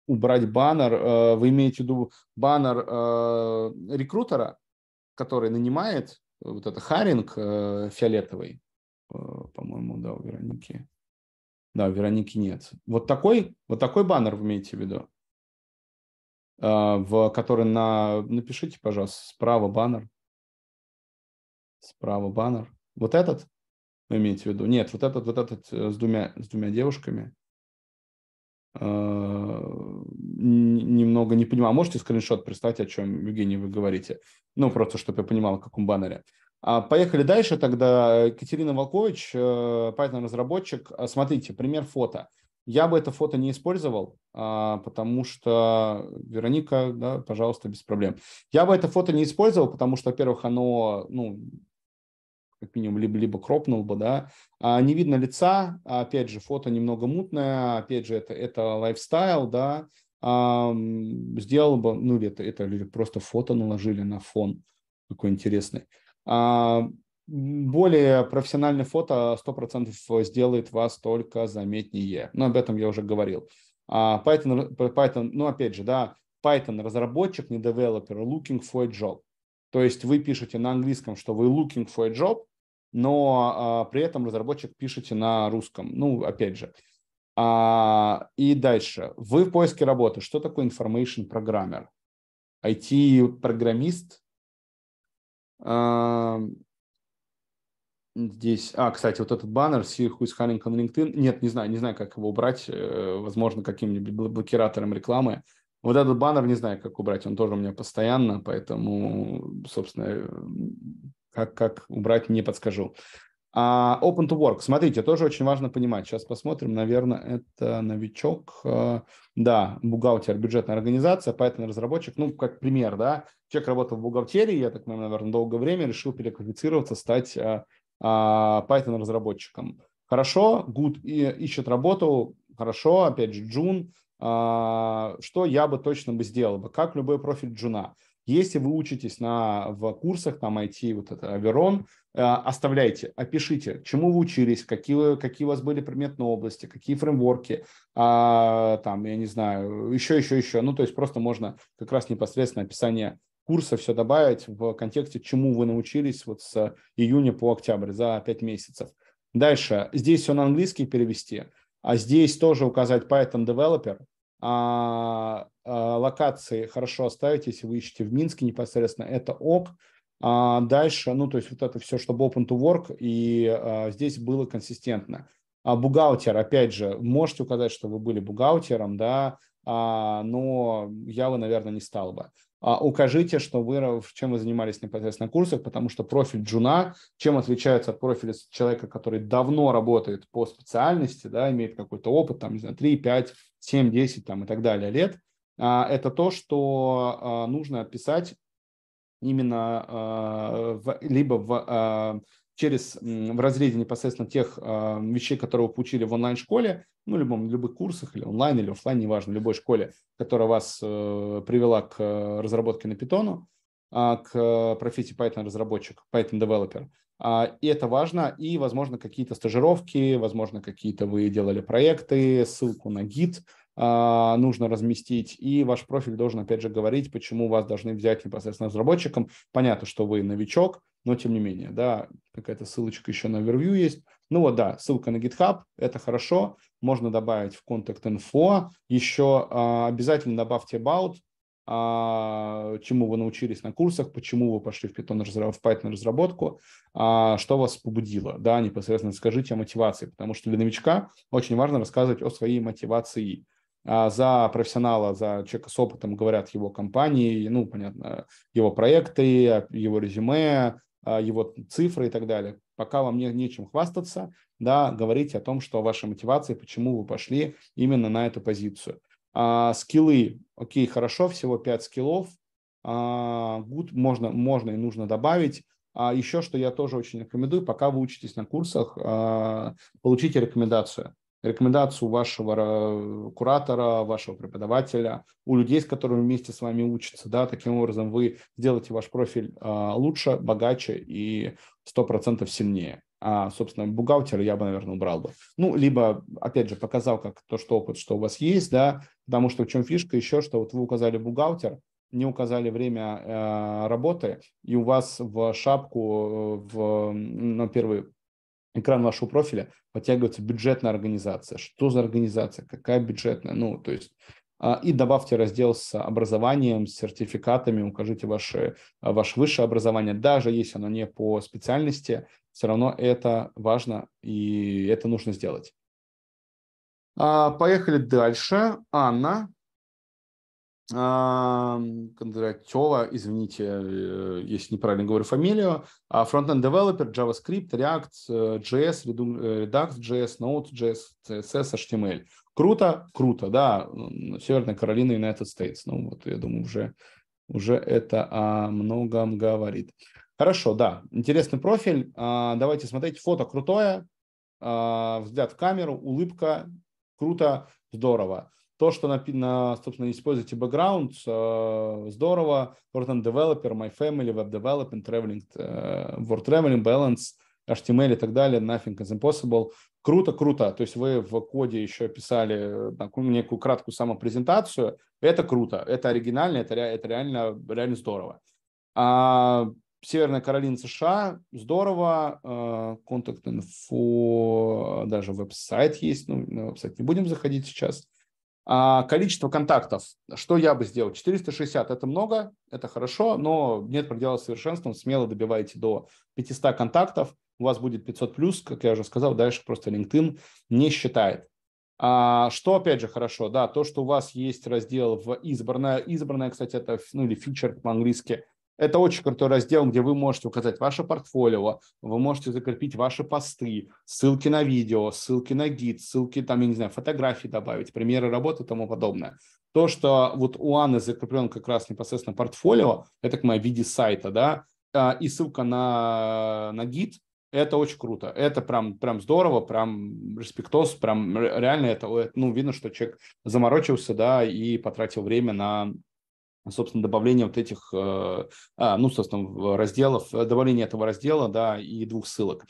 Убрать баннер, а, вы имеете в виду баннер а, рекрутера, который нанимает, вот это харинг а, фиолетовый, а, по-моему, да, у Вероники. Да, у Вероники нет. Вот такой, вот такой баннер вы имеете в виду? А, в который на... Напишите, пожалуйста, справа баннер. Справа баннер. Вот этот вы имеете в виду? Нет, вот этот, вот этот э, с двумя, с двумя девушками. Э, немного не понимаю. А можете скриншот представить о чем, Евгений, вы говорите? Ну, просто, чтобы я понимал, о каком баннере. А поехали дальше тогда. Екатерина Волкович, э, Python-разработчик. А, смотрите, пример фото. Я бы это фото не использовал, а, потому что Вероника, да, пожалуйста, без проблем. Я бы это фото не использовал, потому что, во-первых, оно ну, как минимум, либо, либо кропнул бы, да. А, не видно лица, а, опять же, фото немного мутное, опять же, это, это лайфстайл, да, а, сделал бы, ну, это, это люди просто фото наложили на фон, такой интересный. А, более профессиональное фото 100% сделает вас только заметнее. Но об этом я уже говорил. А Python, Python, ну, опять же, да, Python разработчик, не developer, looking for a job. То есть вы пишете на английском, что вы looking for a job, но а, при этом разработчик пишете на русском. Ну, опять же. А, и дальше. Вы в поиске работы. Что такое information programmer? IT-программист. А, здесь... А, кстати, вот этот баннер «See who's hiring on LinkedIn». Нет, не знаю, не знаю, как его убрать. Э, возможно, каким-нибудь блокиратором рекламы. Вот этот баннер не знаю, как убрать, он тоже у меня постоянно, поэтому, собственно, э, как, как убрать, не подскажу. А open to work, смотрите, тоже очень важно понимать. Сейчас посмотрим, наверное, это новичок, э, да, бухгалтер, бюджетная организация, Python разработчик, ну, как пример, да, человек работал в бухгалтерии, я так понимаю, наверное, долгое время, решил переквалифицироваться, стать э, а, Python-разработчиком. Хорошо, Good ищет работу, хорошо, опять же, June. А, что я бы точно бы сделал бы, как любой профиль джуна. Если вы учитесь на, в курсах, там IT, вот это, Аверон, а, оставляйте, опишите, чему вы учились, какие, какие у вас были предметные области, какие фреймворки, а, там, я не знаю, еще, еще, еще. Ну, то есть просто можно как раз непосредственно описание курса все добавить в контексте, чему вы научились вот с июня по октябрь за 5 месяцев. Дальше, здесь все на английский перевести – а здесь тоже указать Python Developer, а, а, локации хорошо оставить, если вы ищете в Минске непосредственно, это ок. А дальше, ну, то есть вот это все, чтобы open to work, и а, здесь было консистентно. А бухгалтер, опять же, можете указать, что вы были бухгалтером, да, а, но я бы, наверное, не стал бы. А укажите, что вы, чем вы занимались непосредственно на курсах, потому что профиль джуна, чем отличается от профиля человека, который давно работает по специальности, да, имеет какой-то опыт, там, не знаю, 3, 5, 7, 10 там, и так далее лет, а, это то, что а, нужно описать именно либо в через, в разрезе непосредственно тех э, вещей, которые вы получили в онлайн-школе, ну, любом, любых курсах, или онлайн, или офлайн, неважно, любой школе, которая вас э, привела к э, разработке на питону, а, э, к профессии Python-разработчик, Python-девелопер. Э, и это важно, и, возможно, какие-то стажировки, возможно, какие-то вы делали проекты, ссылку на гид, а, нужно разместить, и ваш профиль должен, опять же, говорить, почему вас должны взять непосредственно разработчиком. Понятно, что вы новичок, но тем не менее, да, какая-то ссылочка еще на овервью есть. Ну вот, да, ссылка на GitHub, это хорошо, можно добавить в контакт инфо. Еще а, обязательно добавьте about, а, чему вы научились на курсах, почему вы пошли в Python, в Python разработку, а, что вас побудило, да, непосредственно скажите о мотивации, потому что для новичка очень важно рассказывать о своей мотивации, а, за профессионала, за человека с опытом говорят его компании, ну, понятно, его проекты, его резюме, а, его цифры и так далее. Пока вам не, нечем хвастаться, да, говорите о том, что ваша мотивация, почему вы пошли именно на эту позицию. А, скиллы, окей, хорошо, всего 5 скиллов, а, good, можно, можно и нужно добавить. А еще, что я тоже очень рекомендую, пока вы учитесь на курсах, а, получите рекомендацию рекомендацию вашего куратора, вашего преподавателя, у людей, с которыми вместе с вами учатся. Да? Таким образом, вы сделаете ваш профиль а, лучше, богаче и 100% сильнее. А, собственно, бухгалтера я бы, наверное, убрал бы. Ну, либо, опять же, показал как то, что опыт, что у вас есть, да, потому что в чем фишка еще, что вот вы указали бухгалтер, не указали время э, работы, и у вас в шапку э, в, на первый экран вашего профиля подтягивается бюджетная организация. Что за организация? Какая бюджетная? Ну, то есть а, и добавьте раздел с образованием, с сертификатами, укажите ваше, а, ваше высшее образование, даже если оно не по специальности, все равно это важно и это нужно сделать. А, поехали дальше. Анна, Кондратева, извините, э, если неправильно говорю фамилию, фронтенд а девелопер, JavaScript, React, э, JS, Redux, э, JS, Node.js, CSS, HTML. Круто, круто, да, Северная Каролина, United States. Ну вот, я думаю, уже, уже это о многом говорит. Хорошо, да, интересный профиль. А, давайте смотреть, фото крутое, а, взгляд в камеру, улыбка, круто, здорово. То, что, на, на, собственно, используете бэкграунд, здорово. Content Developer, My Family, Web Development, Traveling, э, Word Traveling, Balance, HTML и так далее, Nothing is Impossible. Круто, круто. То есть вы в коде еще писали э, такую ну, некую краткую самопрезентацию. Это круто, это оригинально, это, это реально, реально здорово. А Северная Каролина, США, здорово, контакт э, инфо, даже веб-сайт есть, ну, на веб-сайт не будем заходить сейчас. А, количество контактов. Что я бы сделал? 460 – это много, это хорошо, но нет предела совершенством. Смело добивайте до 500 контактов. У вас будет 500+, плюс, как я уже сказал, дальше просто LinkedIn не считает. А, что, опять же, хорошо, да, то, что у вас есть раздел в избранное. Избранное, кстати, это, ну, или фичер по-английски, это очень крутой раздел, где вы можете указать ваше портфолио, вы можете закрепить ваши посты, ссылки на видео, ссылки на гид, ссылки, там, я не знаю, фотографии добавить, примеры работы и тому подобное. То, что вот у Анны закреплен как раз непосредственно портфолио, это как моей виде сайта, да, а, и ссылка на, на гид, это очень круто. Это прям, прям здорово, прям респектос, прям реально это, ну, видно, что человек заморочился, да, и потратил время на а, собственно, добавление вот этих, э, а, ну, собственно, разделов, э, добавление этого раздела, да, и двух ссылок.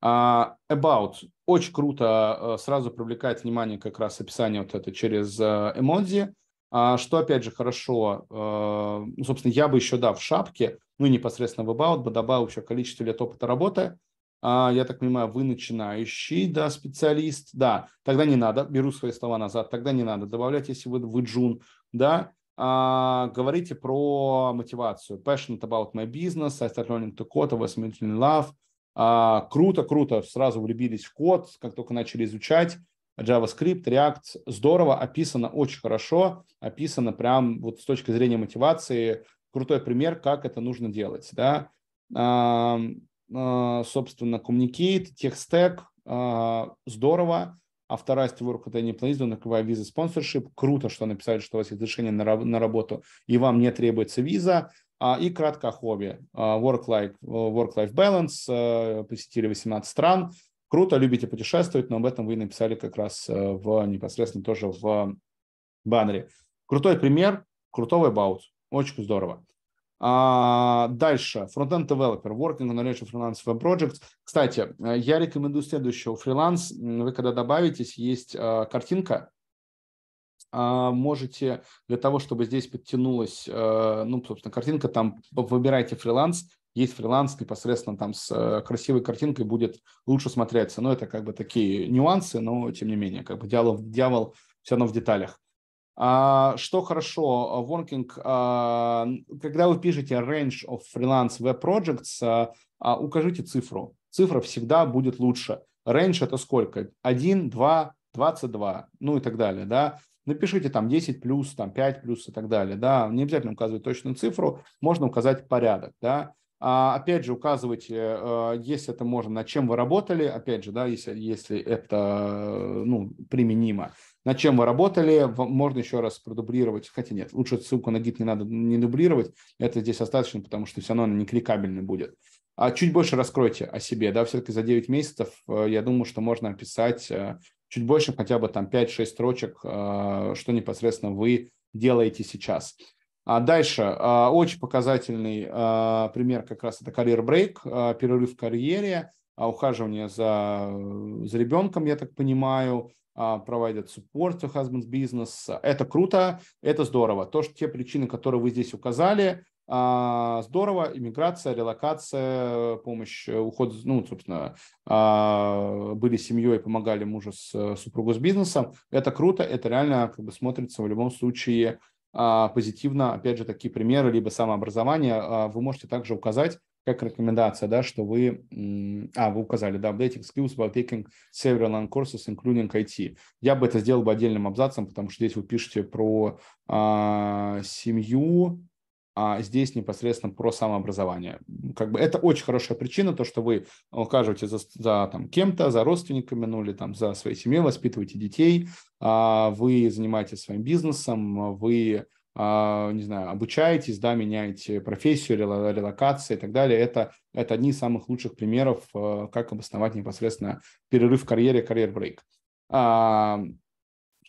А, About. Очень круто э, сразу привлекает внимание как раз описание вот это через эмодзи, а, что, опять же, хорошо. Ну, собственно, я бы еще, да, в шапке, ну, и непосредственно в About бы добавил еще количество лет опыта работы, я так понимаю, вы начинающий, да, специалист, да, тогда не надо, беру свои слова назад, тогда не надо добавлять, если вы, вы джун, да, а, говорите про мотивацию. Passionate about my business, I started learning to code, I was made in love. А, круто, круто, сразу влюбились в код, как только начали изучать. JavaScript, React, здорово, описано очень хорошо, описано прям вот с точки зрения мотивации, крутой пример, как это нужно делать, да. А, а, собственно, Communicate, TechStack, а, здорово, а вторая если вы работаете по визу, накрывая виза спонсоршип, круто, что написали, что у вас есть разрешение на, на работу, и вам не требуется виза, а, и кратко о хобби. А, work-life э, work -life balance, э, посетили 18 стран, круто, любите путешествовать, но об этом вы написали как раз э, в, непосредственно тоже в баннере. Крутой пример, крутой баут, очень здорово. А, дальше. Frontend Developer, Working on Relation Freelance Web Projects. Кстати, э, я рекомендую следующего. Фриланс, вы когда добавитесь, есть а, картинка, а, можете для того, чтобы здесь подтянулась, э, ну, собственно, картинка, там выбирайте фриланс, есть фриланс непосредственно там с э, красивой картинкой будет лучше смотреться. Но ну, это как бы такие нюансы, но тем не менее, как бы дьявол, дьявол все равно в деталях. А, что хорошо, э, Вонкинг, а, когда вы пишете range of freelance web projects, а, укажите цифру. Цифра всегда будет лучше. Range это сколько? 1, 2, 22, ну и так далее, да. Напишите там 10 плюс, там 5 плюс и так далее, да. Не обязательно указывать точную цифру, можно указать порядок, да. А, опять же, указывайте, э, э, если это можно, над чем вы работали, опять же, да, если, если это э, ну, применимо, над чем вы работали, можно еще раз продублировать, хотя нет, лучше ссылку на гид не надо не дублировать, это здесь достаточно, потому что все равно она не кликабельной будет. А чуть больше раскройте о себе, да, все-таки за 9 месяцев, я думаю, что можно описать чуть больше, хотя бы там 5-6 строчек, что непосредственно вы делаете сейчас. А дальше а, очень показательный а, пример как раз это карьер-брейк, перерыв в карьере, а, ухаживание за, э, за ребенком, я так понимаю, проводят support to husband's business. Это круто, это здорово. То, что те причины, которые вы здесь указали, здорово, иммиграция, релокация, помощь, э, уход, ну, собственно, были семьей, помогали мужу с э, супругу с бизнесом. Это круто, это реально как бы смотрится в любом случае а, позитивно, опять же, такие примеры, либо самообразование, а, вы можете также указать как рекомендация, да, что вы, а, вы указали, да, updating skills by taking several online courses, including IT. Я бы это сделал бы отдельным абзацем, потому что здесь вы пишете про а, семью, а здесь непосредственно про самообразование. Как бы это очень хорошая причина, то, что вы ухаживаете за, за там, кем-то, за родственниками, ну или там за своей семьей, воспитываете детей, а вы занимаетесь своим бизнесом, вы а, не знаю, обучаетесь, да, меняете профессию, релокации и так далее. Это, это одни из самых лучших примеров, э, как обосновать непосредственно перерыв в карьере, карьер-брейк. А,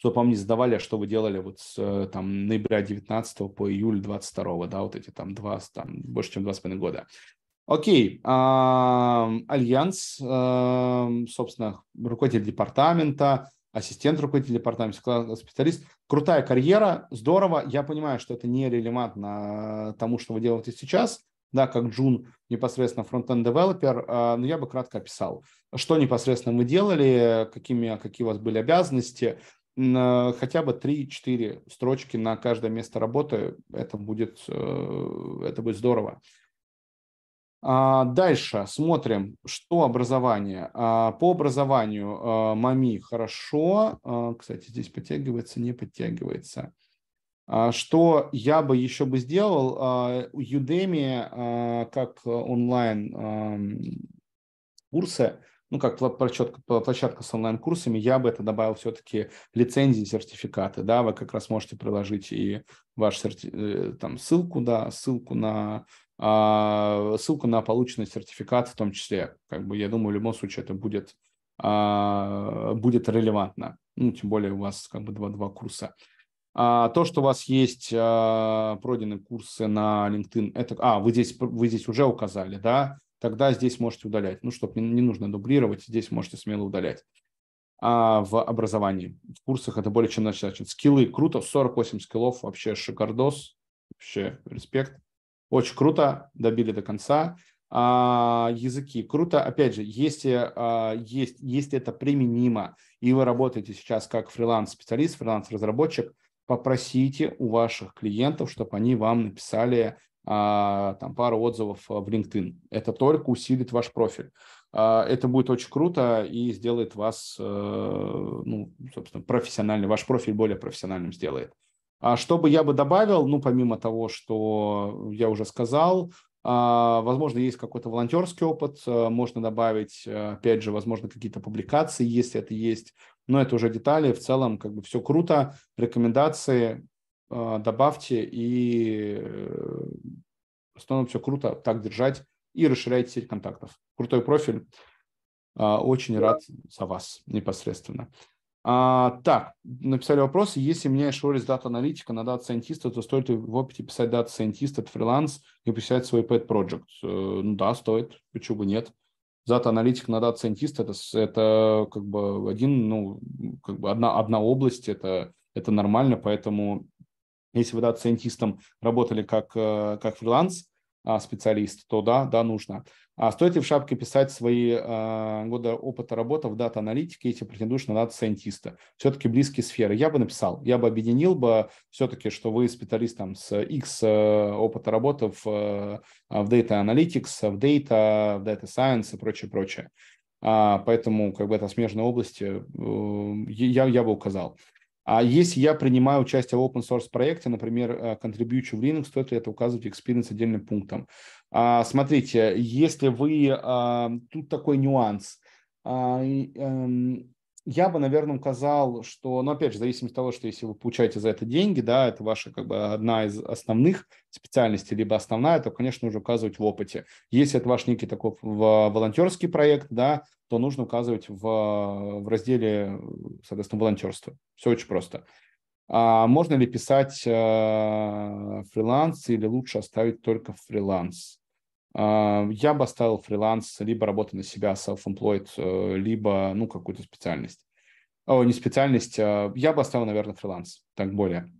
чтобы вам не задавали, а что вы делали вот с э, там, ноября 19 по июль 22, да, вот эти там два, там, больше чем два с половиной года. Окей, Альянс, собственно, руководитель департамента, ассистент руководителя департамента, специалист. Крутая карьера, здорово. Я понимаю, что это не релевантно э, тому, что вы делаете сейчас, да, как Джун непосредственно фронтенд девелопер, э, но я бы кратко описал, что непосредственно вы делали, какими, какие у вас были обязанности, на хотя бы 3-4 строчки на каждое место работы, это будет, э, это будет здорово. А, дальше смотрим, что образование. А, по образованию а, МАМИ хорошо, кстати, здесь подтягивается, не подтягивается. Что я бы еще бы сделал? Udemy, как онлайн курсы, ну, как площадка, площадка с онлайн-курсами, я бы это добавил все-таки лицензии, сертификаты, да, вы как раз можете приложить и ваш серти... Э, там ссылку, да, ссылку на а, ссылку на полученный сертификат в том числе. Как бы я думаю, в любом случае это будет, а, будет релевантно. Ну, тем более у вас как бы два, два курса. А, то, что у вас есть а, пройдены курсы на LinkedIn, это... А, вы здесь, вы здесь уже указали, да? тогда здесь можете удалять. Ну, чтобы не, не нужно дублировать, здесь можете смело удалять. А в образовании, в курсах это более чем достаточно. Скиллы круто, 48 скиллов, вообще шикардос, вообще респект. Очень круто, добили до конца. А, языки, круто. Опять же, если, а, есть, если это применимо, и вы работаете сейчас как фриланс-специалист, фриланс-разработчик, попросите у ваших клиентов, чтобы они вам написали а, там пару отзывов а, в LinkedIn. Это только усилит ваш профиль. А, это будет очень круто и сделает вас, э, ну, собственно, профессиональным. Ваш профиль более профессиональным сделает. А что бы я бы добавил, ну, помимо того, что я уже сказал, возможно, есть какой-то волонтерский опыт, э, можно добавить, э, опять же, возможно, какие-то публикации, если это есть, но это уже детали. В целом, как бы все круто, рекомендации, а, добавьте, и э, становится все круто так держать и расширяйте сеть контактов. Крутой профиль. А, очень рад за вас непосредственно. А, так, написали вопрос. Если меняешь роль из дата-аналитика на дата-сайентиста, то стоит ли в опыте писать дата-сайентист от фриланс и писать свой pet project? Э, ну да, стоит. Почему бы нет? Дата-аналитик на дата-сайентист это, это как бы один, ну, как бы одна, одна область, это, это нормально, поэтому если вы дата-сайентистом работали как, э, как фриланс, а, специалист, то да, да, нужно. А стоит ли в шапке писать свои э, годы опыта работы в дата-аналитике, если претендуешь на дата-сайентиста? Все-таки близкие сферы. Я бы написал, я бы объединил бы все-таки, что вы специалист там, с X э, опыта работы в, э, в Data Analytics, в Data, в Data Science и прочее, прочее. А, поэтому как бы это смежные области э, я, я бы указал. А если я принимаю участие в open source проекте, например, э, контрибьючу в Linux, то это, это указывать experience отдельным пунктом. А, смотрите, если вы... А, тут такой нюанс. А, эм, я бы, наверное, указал, что, ну, опять же, в зависимости от того, что если вы получаете за это деньги, да, это ваша как бы одна из основных специальностей, либо основная, то, конечно, уже указывать в опыте. Если это ваш некий такой волонтерский проект, да, то нужно указывать в, а, в разделе, соответственно, волонтерство. Все очень просто. А можно ли писать э, фриланс или лучше оставить только фриланс? Э, я бы оставил фриланс, либо работа на себя, self-employed, э, либо ну, какую-то специальность. О, не специальность, я бы оставил, наверное, фриланс, так более.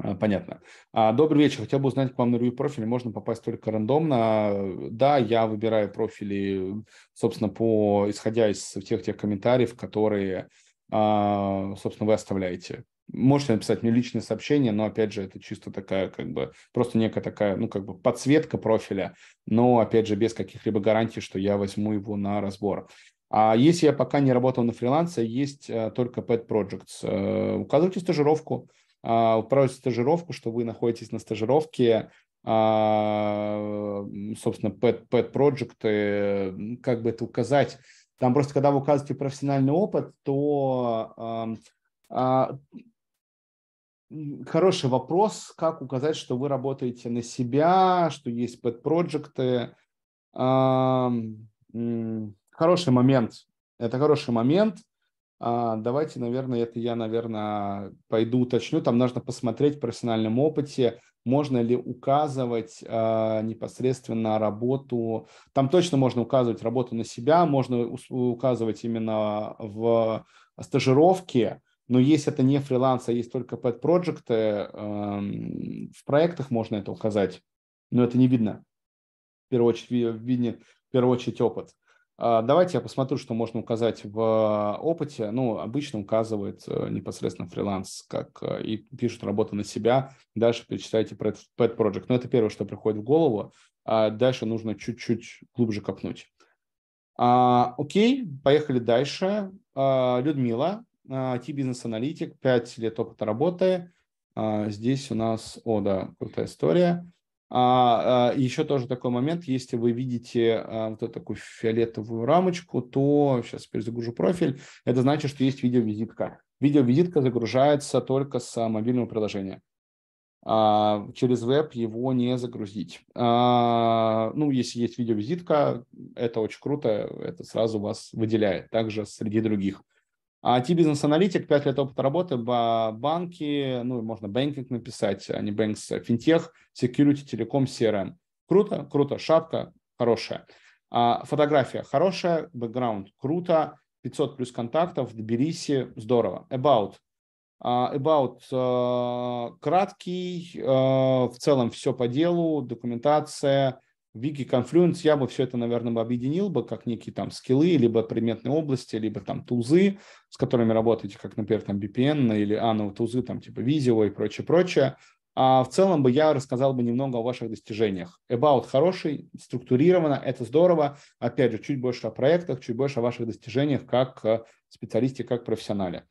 А, понятно. А, добрый вечер. Хотел бы узнать, к вам на ревью профили можно попасть только рандомно. Да, я выбираю профили, собственно, по исходя из тех тех комментариев, которые, а, собственно, вы оставляете. Можете написать мне личное сообщение, но, опять же, это чисто такая, как бы, просто некая такая, ну, как бы, подсветка профиля, но, опять же, без каких-либо гарантий, что я возьму его на разбор. А если я пока не работал на фрилансе, есть э, только Pet Projects. Э, указывайте стажировку, устраиваетесь а, стажировку, что вы находитесь на стажировке, а, собственно, pet, pet project, э, как бы это указать. Там просто, когда вы указываете профессиональный опыт, то а, хороший вопрос, как указать, что вы работаете на себя, что есть pet проекты Хороший момент. Это хороший момент. А, давайте, наверное, это я, наверное, пойду уточню. Там нужно посмотреть в профессиональном опыте, можно ли указывать а, непосредственно работу. Там точно можно указывать работу на себя, можно указывать именно в стажировке. Но если это не фриланс, а есть только pet проекты эм, в проектах можно это указать. Но это не видно. В первую очередь, видно, в первую очередь опыт. А, давайте я посмотрю, что можно указать в опыте. Ну, обычно указывает э, непосредственно фриланс, как э, и пишут работу на себя. Дальше перечитайте Pet Project. Но это первое, что приходит в голову. А дальше нужно чуть-чуть глубже копнуть. А, окей, поехали дальше. А, Людмила, IT-бизнес-аналитик, а, 5 лет опыта работы. А, здесь у нас, о да, крутая история. А, а э, еще тоже такой момент, если вы видите а, вот эту такую фиолетовую рамочку, то сейчас перезагружу профиль, это значит, что есть видеовизитка. Видеовизитка загружается только с а, мобильного приложения. А, через веб его не загрузить. А, ну, если есть видеовизитка, это очень круто, это сразу вас выделяет, также среди других. IT-бизнес-аналитик, а 5 лет опыта работы, банки, ну, можно банкинг написать, а не банкс, э, финтех, security, телеком, CRM. Эм. Круто, круто, шапка хорошая. А, фотография хорошая, бэкграунд круто, 500 плюс контактов, в Тбилиси, э, здорово. About. А, about э, краткий, в целом все по делу, документация, Wiki, Confluence, я бы все это, наверное, бы объединил бы как некие там скиллы, либо предметные области, либо там тузы, с которыми работаете, как, например, там BPN или а, ну, тузы там типа Visio и прочее, прочее. А в целом бы я рассказал бы немного о ваших достижениях. About хороший, структурировано, это здорово. Опять же, чуть больше о проектах, чуть больше о ваших достижениях как э, специалисте, как профессионале.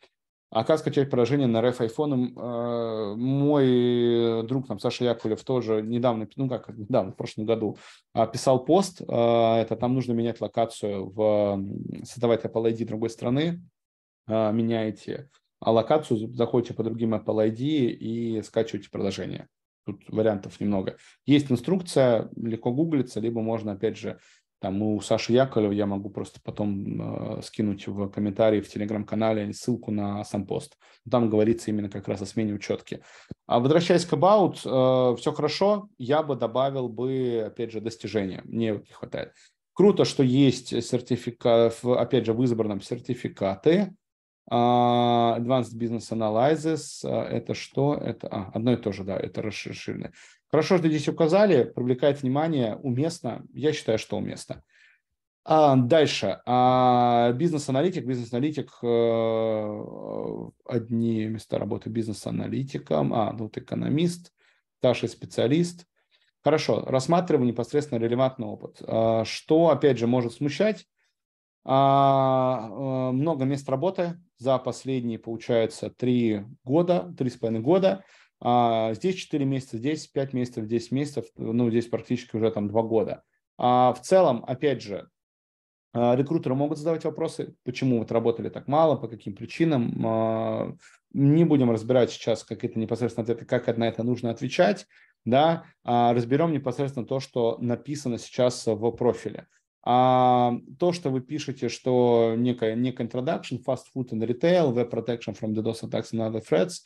А как скачать приложение на RF iPhone? Э, мой э, друг там, Саша Якулев тоже недавно, ну как недавно, в прошлом году, а, писал пост. Э, это там нужно менять локацию, в, создавать Apple ID другой страны, меняете а локацию, заходите по другим Apple ID и скачиваете приложение. Тут вариантов немного. Есть инструкция, легко гуглится, либо можно, опять же, там у Саши Яковлева я могу просто потом э, скинуть в комментарии в телеграм-канале ссылку на сам пост. Там говорится именно как раз о смене учетки. А возвращаясь к About, э, все хорошо, я бы добавил бы, опять же, достижения. Мне вот не хватает. Круто, что есть сертификат, опять же, в избранном сертификаты. А, Advanced Business Analysis э, – это что? Это а, одно и то же, да, это расширенное. Хорошо, что здесь указали, привлекает внимание, уместно. Я считаю, что уместно. А дальше. А бизнес-аналитик. Бизнес-аналитик э, одни места работы бизнес-аналитиком. А, ну, вот экономист, Таша специалист. Хорошо, рассматриваем непосредственно релевантный опыт. А, что, опять же, может смущать? А, э, много мест работы за последние, получается, три года, три с половиной года – а здесь 4 месяца, здесь 5 месяцев, 10 месяцев, ну, здесь практически уже там 2 года. А в целом, опять же, а, рекрутеры могут задавать вопросы, почему вот работали так мало, по каким причинам. А, не будем разбирать сейчас какие-то непосредственно ответы, как на это нужно отвечать, да, а, разберем непосредственно то, что написано сейчас в профиле. А то, что вы пишете, что некая, некая introduction, fast food and retail, web protection from DDoS attacks and other threats,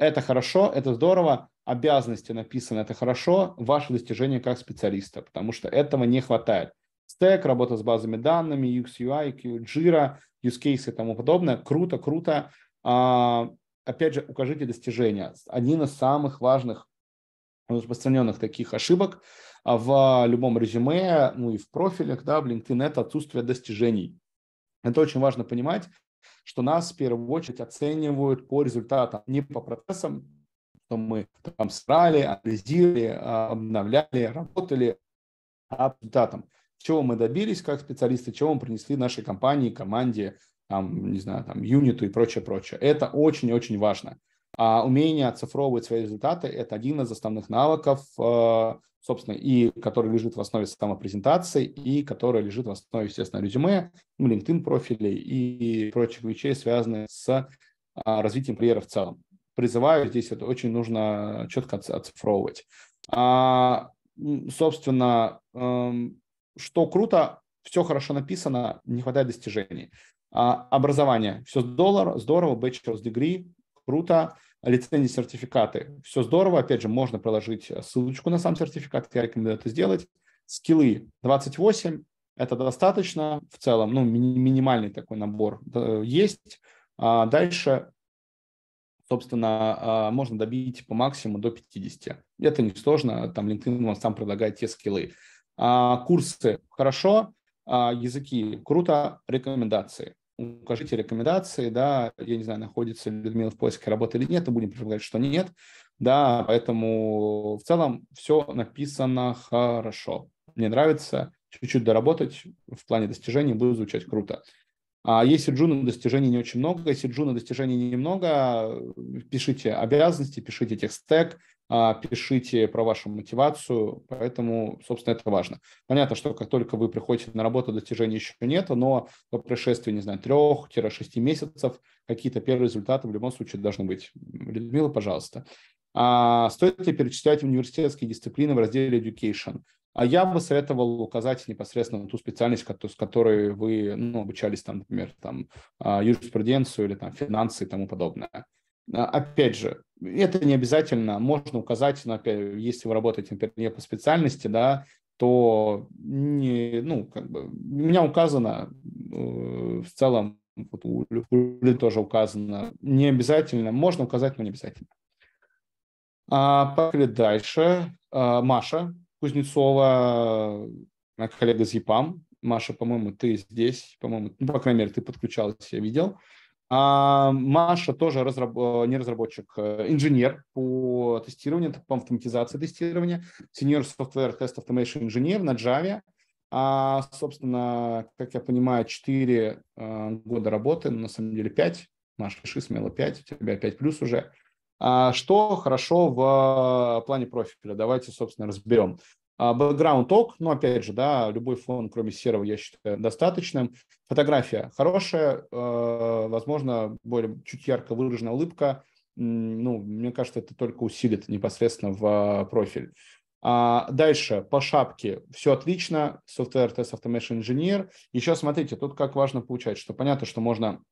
это хорошо, это здорово, обязанности написаны, это хорошо, Ваши достижения как специалиста, потому что этого не хватает. Стек, работа с базами данными, UX, UI, Jira, use case и тому подобное. Круто, круто. А, опять же, укажите достижения. Один из самых важных распространенных таких ошибок а, в любом резюме, ну и в профилях, да, в LinkedIn, это отсутствие достижений. Это очень важно понимать, что нас в первую очередь оценивают по результатам, не по процессам, что мы там срали, анализировали, а, обновляли, работали, а по результатам. Чего мы добились как специалисты, чего мы принесли нашей компании, команде, там, не знаю, там, юниту и прочее, прочее. Это очень-очень важно. А умение оцифровывать свои результаты – это один из основных навыков а, собственно, и который лежит в основе самопрезентации, и который лежит в основе, естественно, резюме, ну, LinkedIn профилей и прочих вещей, связанных с а, развитием карьеры в целом. Призываю, здесь это очень нужно четко оцифровывать. А, собственно, эм, что круто, все хорошо написано, не хватает достижений. А, образование, все здорово, здорово, bachelor's degree, круто лицензии, сертификаты. Все здорово. Опять же, можно проложить э, ссылочку на сам сертификат. Я рекомендую это сделать. Скиллы 28. Это достаточно в целом. Ну, минимальный такой набор есть. А дальше, собственно, а, можно добить по максимуму до 50. Это несложно. Там LinkedIn вам сам предлагает те скиллы. А курсы хорошо, а языки круто, рекомендации укажите рекомендации, да, я не знаю, находится Людмила в поиске работы или нет, мы будем предполагать, что нет, да, поэтому в целом все написано хорошо. Мне нравится, чуть-чуть доработать в плане достижений, будет звучать круто. А если джуна достижений не очень много, если джуна достижений немного, пишите обязанности, пишите тех стек, а, пишите про вашу мотивацию, поэтому, собственно, это важно. Понятно, что как только вы приходите на работу, достижений еще нет, но по прошествии, не знаю, трех-шести месяцев какие-то первые результаты в любом случае должны быть. Людмила, пожалуйста. А стоит ли перечислять университетские дисциплины в разделе Education? А я бы советовал указать непосредственно ту специальность, с которой вы ну, обучались, там, например, там, а, юриспруденцию или там, финансы и тому подобное. А, опять же, это не обязательно. Можно указать, но ну, опять, если вы работаете, например, не по специальности, да, то не, ну, как бы, у меня указано э, в целом, вот у Люли тоже указано, не обязательно, можно указать, но не обязательно. А, поехали дальше. А, Маша Кузнецова, коллега из ЕПАМ. Маша, по-моему, ты здесь, по-моему, ну, по крайней мере, ты подключалась, я видел. А, а Маша тоже разраб... Э, не разработчик, э, инженер по тестированию, по автоматизации тестирования, senior software test automation инженер на Java. А, собственно, как я понимаю, 4 э, года работы, на самом деле 5, Маша, ши смело 5, у тебя 5 плюс уже. А, что хорошо в плане профиля? Давайте, собственно, разберем. Бэкграунд ок, но опять же, да, любой фон, кроме серого, я считаю достаточным. Фотография хорошая, э, возможно, более чуть ярко выраженная улыбка. Ну, мне кажется, это только усилит непосредственно в э, профиль. А дальше по шапке все отлично, Software Test Automation Engineer. Еще смотрите, тут как важно получать, что понятно, что можно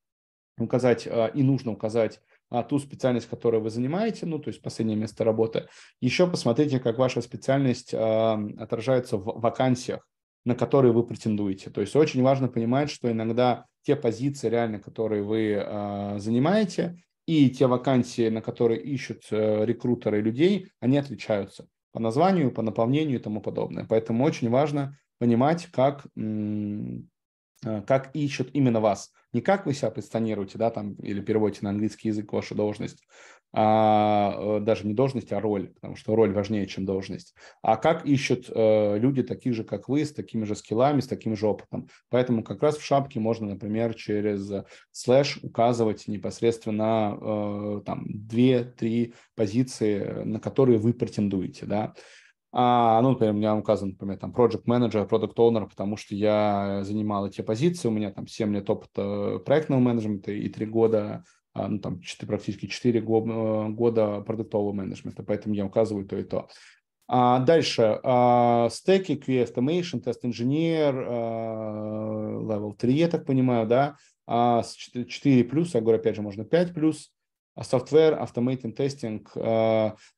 указать э, и нужно указать а, ту специальность, которой вы занимаете, ну, то есть последнее место работы. Еще посмотрите, как ваша специальность а, отражается в вакансиях, на которые вы претендуете. То есть очень важно понимать, что иногда те позиции реально, которые вы а, занимаете, и те вакансии, на которые ищут а, рекрутеры людей, они отличаются по названию, по наполнению и тому подобное. Поэтому очень важно понимать, как, а, как ищут именно вас не как вы себя позиционируете, да, там, или переводите на английский язык вашу должность, а, э, даже не должность, а роль, потому что роль важнее, чем должность, а как ищут э, люди таких же, как вы, с такими же скиллами, с таким же опытом. Поэтому как раз в шапке можно, например, через слэш указывать непосредственно э, там 2-3 позиции, на которые вы претендуете, да, а, ну, например, у меня указан, например, там Project Manager, Product Owner, потому что я занимал эти позиции, у меня там 7 лет опыта проектного менеджмента и 3 года, а, ну, там 4, практически 4 э, года продуктового менеджмента, поэтому я указываю то и то. А дальше. А, стеки, QA Automation, Test Engineer, а, Level 3, я так понимаю, да? А, 4 плюс, я говорю, опять же, можно 5 плюс а software automated testing.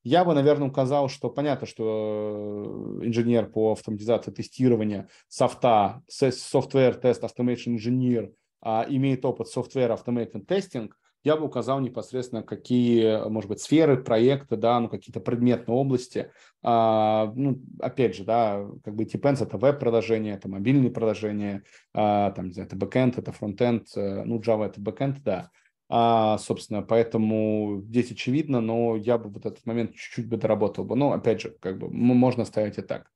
Я бы, наверное, указал, что понятно, что э, инженер по автоматизации тестирования софта, software test automation engineer имеет опыт software automated testing, я бы указал непосредственно, какие, может быть, сферы, проекты, да, ну, какие-то предметные области. А, ну, опять же, да, как бы Depends – это веб-продажение, это мобильные продажения, а, там, не знаю, это бэкэнд, это фронтенд, э, ну, Java – это бэкэнд, да. А, собственно, поэтому здесь очевидно, но я бы вот этот момент чуть-чуть бы доработал бы. Но опять же, как бы можно оставить и так.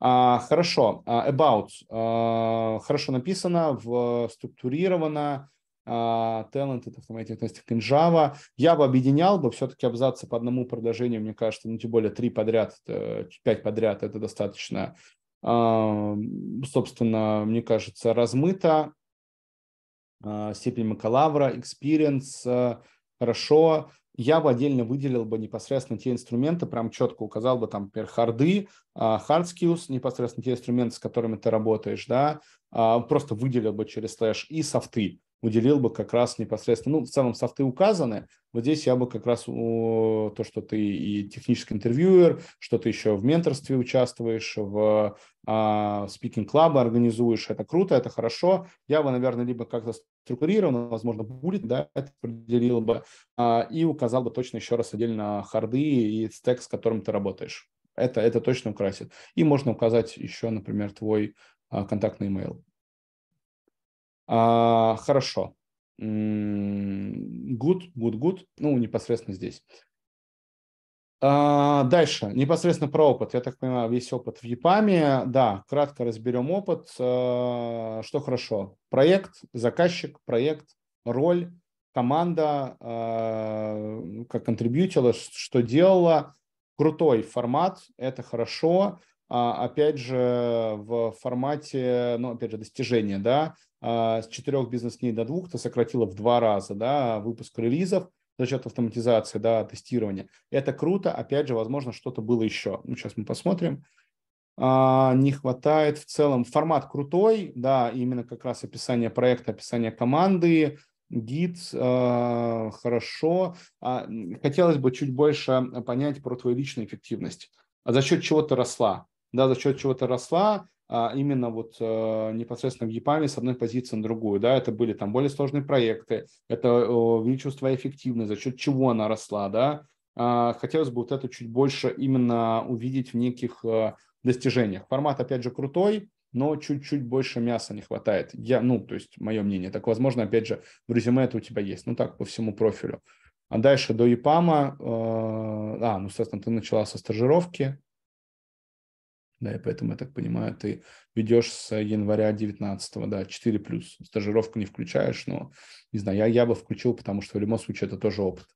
А, хорошо, а, about. А, хорошо написано, в, структурировано. А, talent, это автоматическая тестик Java. Я бы объединял бы все-таки абзацы по одному предложению, мне кажется, ну, тем более три подряд, э, пять подряд, это достаточно, а, собственно, мне кажется, размыто. А, степень Макалавра, experience, а, хорошо. Я бы отдельно выделил бы непосредственно те инструменты, прям четко указал бы там, например, харды, а, hard skills, непосредственно те инструменты, с которыми ты работаешь, да, просто выделил бы через слэш и софты уделил бы как раз непосредственно, ну, в целом софты указаны, вот здесь я бы как раз о, то, что ты и технический интервьюер, что ты еще в менторстве участвуешь, в спикинг-клабы организуешь, это круто, это хорошо. Я бы, наверное, либо как-то структурировано, возможно, будет, да, это определил бы а, и указал бы точно еще раз отдельно харды и стек, с которым ты работаешь. Это, это точно украсит. И можно указать еще, например, твой а, контактный email. А, хорошо. Good, good, good. Ну, непосредственно здесь. А, дальше. Непосредственно про опыт. Я так понимаю, весь опыт в ЕПАМе. Да, кратко разберем опыт. А, что хорошо? Проект, заказчик, проект, роль, команда, а, как контрибьютила, что делала. Крутой формат, это хорошо а, опять же, в формате, ну, опять же, достижения, да, а, с четырех бизнес-дней до двух ты сократила в два раза, да, выпуск релизов за счет автоматизации, да, тестирования. Это круто, опять же, возможно, что-то было еще. Ну, сейчас мы посмотрим. А, не хватает в целом. Формат крутой, да, именно как раз описание проекта, описание команды, гид, э, хорошо. А, хотелось бы чуть больше понять про твою личную эффективность. А за счет чего ты росла? да, за счет чего-то росла, а именно вот э, непосредственно в ЕПАМе с одной позиции на другую, да, это были там более сложные проекты, это э, увеличилась твоя эффективность, за счет чего она росла, да, э, хотелось бы вот это чуть больше именно увидеть в неких э, достижениях. Формат, опять же, крутой, но чуть-чуть больше мяса не хватает. Я, ну, то есть мое мнение. Так, возможно, опять же, в резюме это у тебя есть. Ну, так, по всему профилю. А дальше до ЕПАМА, э, а, ну, соответственно, ты начала со стажировки, да, и поэтому, я так понимаю, ты ведешь с января 19 да, 4 плюс. Стажировку не включаешь, но, не знаю, я, я бы включил, потому что в любом случае это тоже опыт.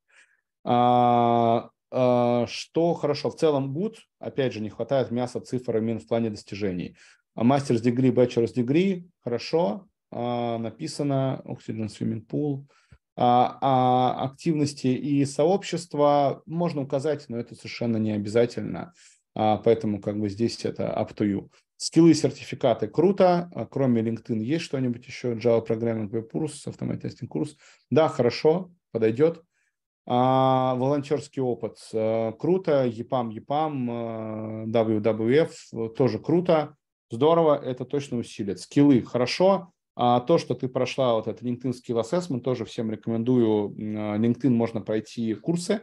А, а, что хорошо, в целом good, опять же, не хватает мяса, цифр и в плане достижений. А мастерс degree, с degree, хорошо, а, написано, oxygen swimming pool, а, а активности и сообщества можно указать, но это совершенно не обязательно. А, поэтому как бы здесь это up to you. Скиллы и сертификаты круто. А, кроме LinkedIn есть что-нибудь еще? Java Programming Web курс, Automatic курс. Да, хорошо, подойдет. А, волонтерский опыт а, круто. EPAM, EPAM, WWF тоже круто. Здорово, это точно усилит. Скиллы хорошо. А то, что ты прошла вот этот LinkedIn Skill Assessment, тоже всем рекомендую. Э, LinkedIn можно пройти курсы.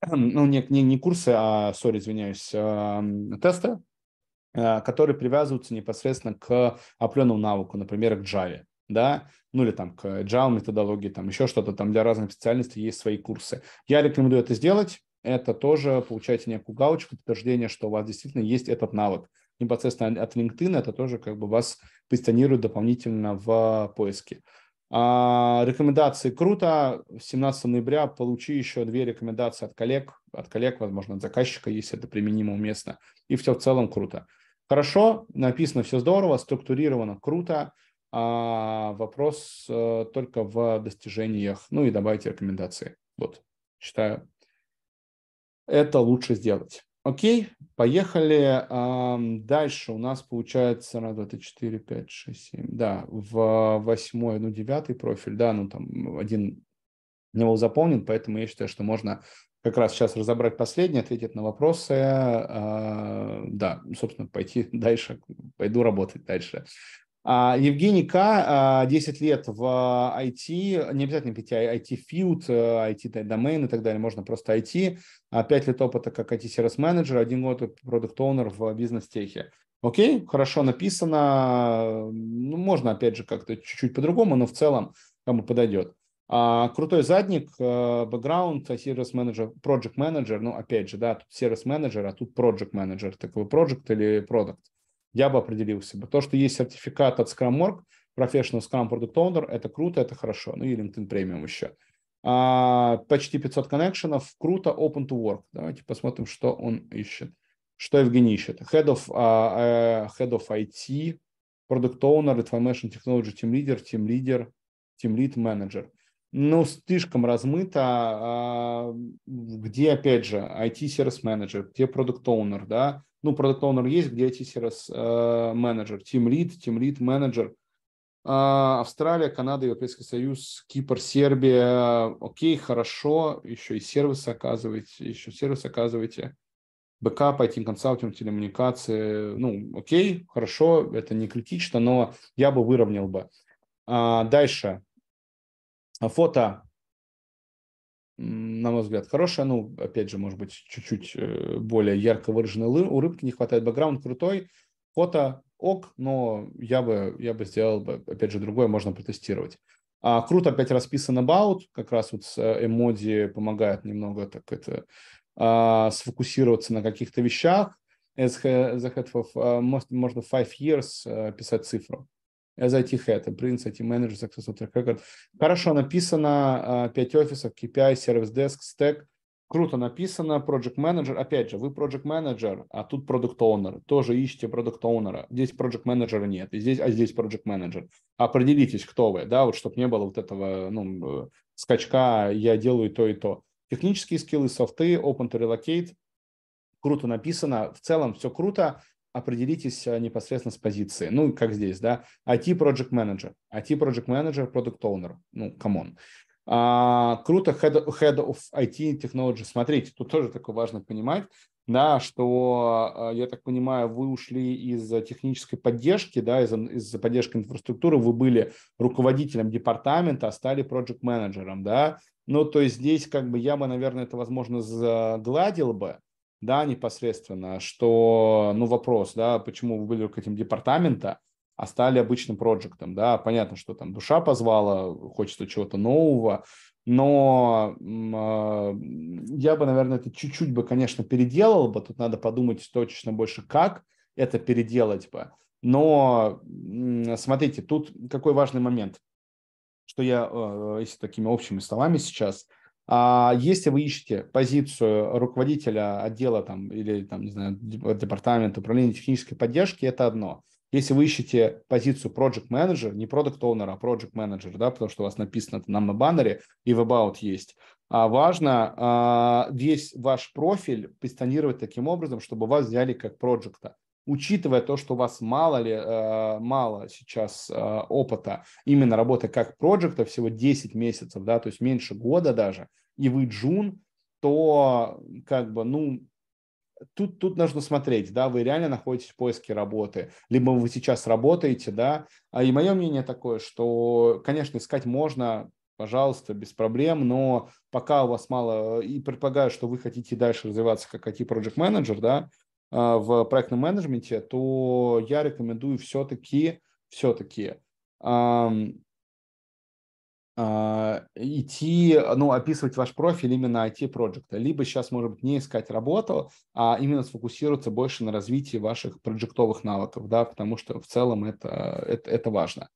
Эм, ну, не, не, не курсы, а, сори, извиняюсь, эм, тесты, э, которые привязываются непосредственно к определенному навыку, например, к Java, да, ну или там к Java методологии, там еще что-то, там для разных специальностей есть свои курсы. Я рекомендую это сделать, это тоже получаете некую галочку, подтверждение, что у вас действительно есть этот навык. Непосредственно от LinkedIn это тоже как бы вас позиционирует дополнительно в поиске. А, рекомендации круто. 17 ноября получи еще две рекомендации от коллег, от коллег, возможно, от заказчика, если это применимо уместно. И все в целом круто. Хорошо, написано все здорово, структурировано круто. А вопрос э, только в достижениях. Ну и добавить рекомендации. Вот, считаю, это лучше сделать. Окей, поехали. Дальше у нас получается на 2, 3, 4, 5, 6, 7. Да, в восьмой, ну, девятый профиль, да, ну, там один не был заполнен, поэтому я считаю, что можно как раз сейчас разобрать последний, ответить на вопросы. А, да, собственно, пойти дальше, пойду работать дальше. А, Евгений К. 10 а, лет в IT, а, не обязательно it field, it domain и так далее, можно просто IT. 5 лет опыта как IT-сервис-менеджер, 1 год продукт owner в бизнес-техе. Окей, хорошо написано, ну, можно опять же как-то чуть-чуть по-другому, но в целом кому подойдет. А, крутой задник, бэкграунд, сервис-менеджер, project-менеджер, ну опять же, да, тут сервис-менеджер, а тут project-менеджер, такой project или продукт я бы определился бы. То, что есть сертификат от Scrum.org, Professional Scrum Product Owner, это круто, это хорошо. Ну и LinkedIn Premium еще. А, почти 500 коннекшенов, круто, open to work. Давайте посмотрим, что он ищет. Что Евгений ищет? Head of, uh, head of IT, Product Owner, Information Technology Team Leader, Team Leader, Team Lead Manager. Ну, слишком размыто, а, где, опять же, IT-сервис менеджер, где продукт owner да, ну, продукт Owner есть, где эти сервис э, менеджер, Team Lead, Team Lead менеджер. А, Австралия, Канада, Европейский Союз, Кипр, Сербия. Окей, хорошо, еще и сервис оказываете, еще сервис оказываете. Бэкап, IT-консалтинг, телекоммуникации. Ну, окей, хорошо, это не критично, но я бы выровнял бы. А, дальше. Фото на мой взгляд, хорошая. Ну, опять же, может быть, чуть-чуть э, более ярко выраженный у рыбки не хватает. Бэкграунд крутой, фото ок, но я бы, я бы сделал, бы, опять же, другое можно протестировать. А, круто опять расписан about, как раз вот с э, эмодзи помогает немного так это а, сфокусироваться на каких-то вещах. As the head of э, most, можно five years писать цифру as IT Head, Prince, IT Manager, Success Track Record. Хорошо написано, 5 а, офисов, KPI, Service Desk, Stack. Круто написано, Project Manager. Опять же, вы Project Manager, а тут Product Owner. Тоже ищите Product Owner. Здесь Project Manager нет, и здесь, а здесь Project Manager. Определитесь, кто вы, да, вот чтобы не было вот этого ну, э, скачка «я делаю то и то». Технические скиллы, софты, open to relocate – круто написано, в целом все круто определитесь а, непосредственно с позиции. Ну, как здесь, да, IT Project Manager, IT Project Manager, Product Owner, ну, камон. А, круто, head, head of IT Technology. Смотрите, тут тоже такое важно понимать, да, что, а, я так понимаю, вы ушли из технической поддержки, да, из, из поддержки инфраструктуры, вы были руководителем департамента, а стали project менеджером да. Ну, то есть здесь как бы я бы, наверное, это, возможно, загладил бы, да, непосредственно, что, ну, вопрос, да, почему вы были этим департамента, а стали обычным проектом, да, понятно, что там душа позвала, хочется чего-то нового, но э, я бы, наверное, это чуть-чуть бы, конечно, переделал бы, тут надо подумать точно больше, как это переделать бы, но э, смотрите, тут какой важный момент, что я, э, э если такими общими словами сейчас – а если вы ищете позицию руководителя отдела там, или там, не знаю, департамента управления технической поддержки, это одно. Если вы ищете позицию project manager, не product owner, а project manager, да, потому что у вас написано это нам на баннере и в about есть, а важно а, весь ваш профиль позиционировать таким образом, чтобы вас взяли как проекта учитывая то, что у вас мало ли, э, мало сейчас э, опыта именно работы как проекта, всего 10 месяцев, да, то есть меньше года даже – и вы Джун, то как бы, ну, тут, тут нужно смотреть, да, вы реально находитесь в поиске работы, либо вы сейчас работаете, да, а, и мое мнение такое, что, конечно, искать можно, пожалуйста, без проблем, но пока у вас мало, и предполагаю, что вы хотите дальше развиваться как IT-проект менеджер, да, а, в проектном менеджменте, то я рекомендую все-таки, все-таки а, идти, а, ну, описывать ваш профиль именно IT-проекта. Либо сейчас, может быть, не искать работу, а именно сфокусироваться больше на развитии ваших проектовых навыков, да, потому что в целом это, это, это важно.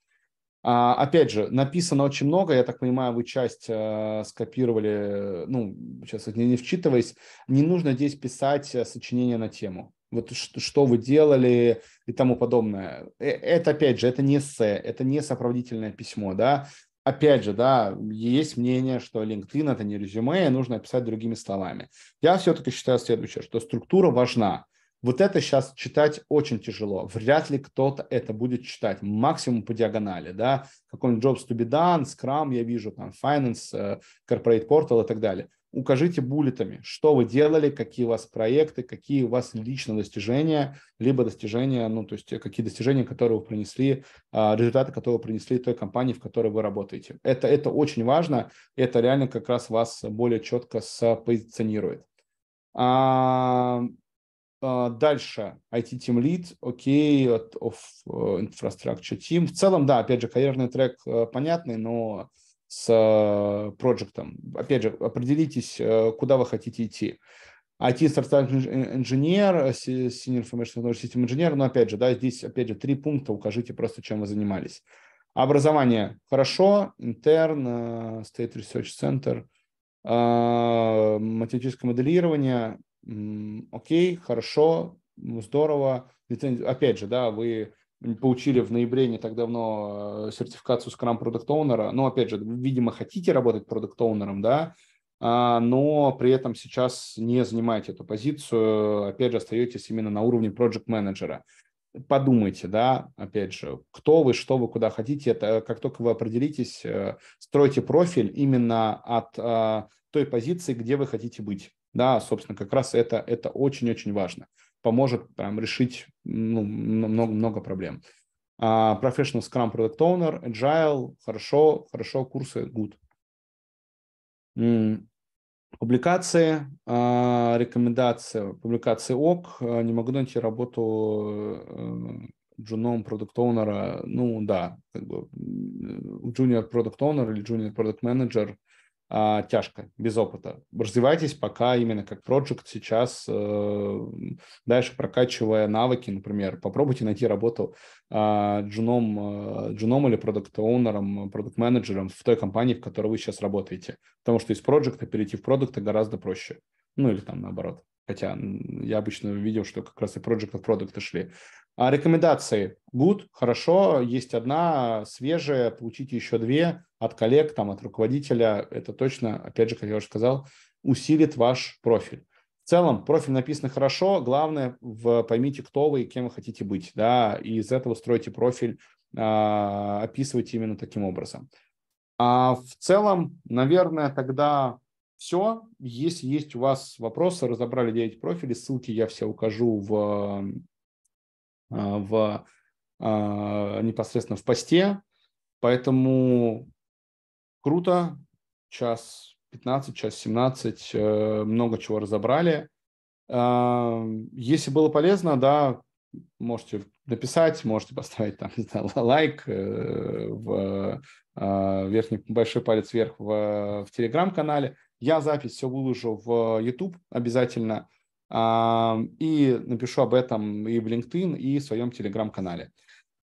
А, опять же, написано очень много, я так понимаю, вы часть э, скопировали, ну, сейчас не, не вчитываясь, не нужно здесь писать сочинение на тему вот что вы делали и тому подобное. Э, это, опять же, это не эссе, это не сопроводительное письмо, да, опять же, да, есть мнение, что LinkedIn это не резюме, и нужно описать другими словами. Я все-таки считаю следующее, что структура важна. Вот это сейчас читать очень тяжело. Вряд ли кто-то это будет читать. Максимум по диагонали, да. Какой-нибудь Jobs to be done, Scrum, я вижу, там, Finance, э, Corporate Portal и так далее укажите буллетами, что вы делали, какие у вас проекты, какие у вас лично достижения, либо достижения, ну, то есть э, какие достижения, которые вы принесли, а, результаты, которые вы принесли той компании, в которой вы работаете. Это, это очень важно, это реально как раз вас более четко спозиционирует. А, а, дальше, IT Team Lead, окей, okay, of э, Infrastructure Team. В целом, да, опять же, карьерный трек э, понятный, но с э, проектом. Опять же, определитесь, э, куда вы хотите идти. IT стартап инженер, э, senior information technology system инженер, но опять же, да, здесь опять же три пункта, укажите просто, чем вы занимались. Образование хорошо, интерн, State Research Center, математическое моделирование, окей, хорошо, здорово. Опять же, да, вы получили в ноябре не так давно э, сертификацию Scrum Product Owner. Ну, опять же, видимо, хотите работать Product Owner, да, а, но при этом сейчас не занимаете эту позицию, опять же, остаетесь именно на уровне Project Manager. Подумайте, да, опять же, кто вы, что вы, куда хотите. Это как только вы определитесь, э, стройте профиль именно от э, той позиции, где вы хотите быть. Да, собственно, как раз это, это очень-очень важно поможет прям решить ну, много-много проблем. Uh, professional Scrum Product Owner, Agile, хорошо, хорошо, курсы, good. Mm. Публикации, uh, рекомендации, публикации ОК. Uh, не могу найти работу э, джуном продукт оунера ну да, как бы э, junior product owner или junior product manager а, тяжко, без опыта. Развивайтесь пока именно как проект сейчас, э, дальше прокачивая навыки, например, попробуйте найти работу э, джуном, э, джуном или продукт-оунером, продукт-менеджером в той компании, в которой вы сейчас работаете, потому что из проекта перейти в продукты гораздо проще, ну или там наоборот. Хотя я обычно видел, что как раз и Project от продукта шли. А рекомендации. Good, хорошо, есть одна свежая, получите еще две от коллег, там, от руководителя. Это точно, опять же, как я уже сказал, усилит ваш профиль. В целом, профиль написан хорошо, главное, в, поймите, кто вы и кем вы хотите быть, да, и из этого стройте профиль, э, описывайте именно таким образом. А в целом, наверное, тогда все. Если есть у вас вопросы, разобрали 9 профилей, ссылки я все укажу в, а, в, а, непосредственно в посте. Поэтому круто. Час 15, час 17, э, много чего разобрали. А, если было полезно, да, можете написать, можете поставить там, не знаю, лайк, э, в, верхний большой палец вверх в, в телеграм-канале. Я запись все выложу в э, YouTube обязательно а, и напишу об этом и в LinkedIn, и в своем Telegram-канале.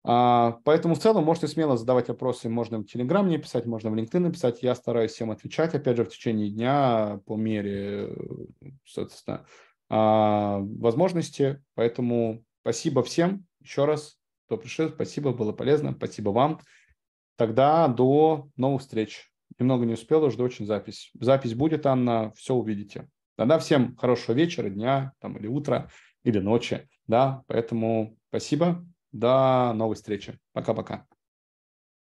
А, поэтому в целом можете смело задавать вопросы, можно в Telegram мне писать, можно в LinkedIn написать. Я стараюсь всем отвечать, опять же, в течение дня по мере, э, соответственно, а, возможности. Поэтому спасибо всем еще раз, кто пришел. Спасибо, было полезно. Спасибо вам. Тогда до новых встреч. Немного не успел, жду очень запись. Запись будет, Анна, все увидите. Тогда всем хорошего вечера, дня, там, или утра, или ночи. Да, поэтому спасибо. До новой встречи. Пока-пока.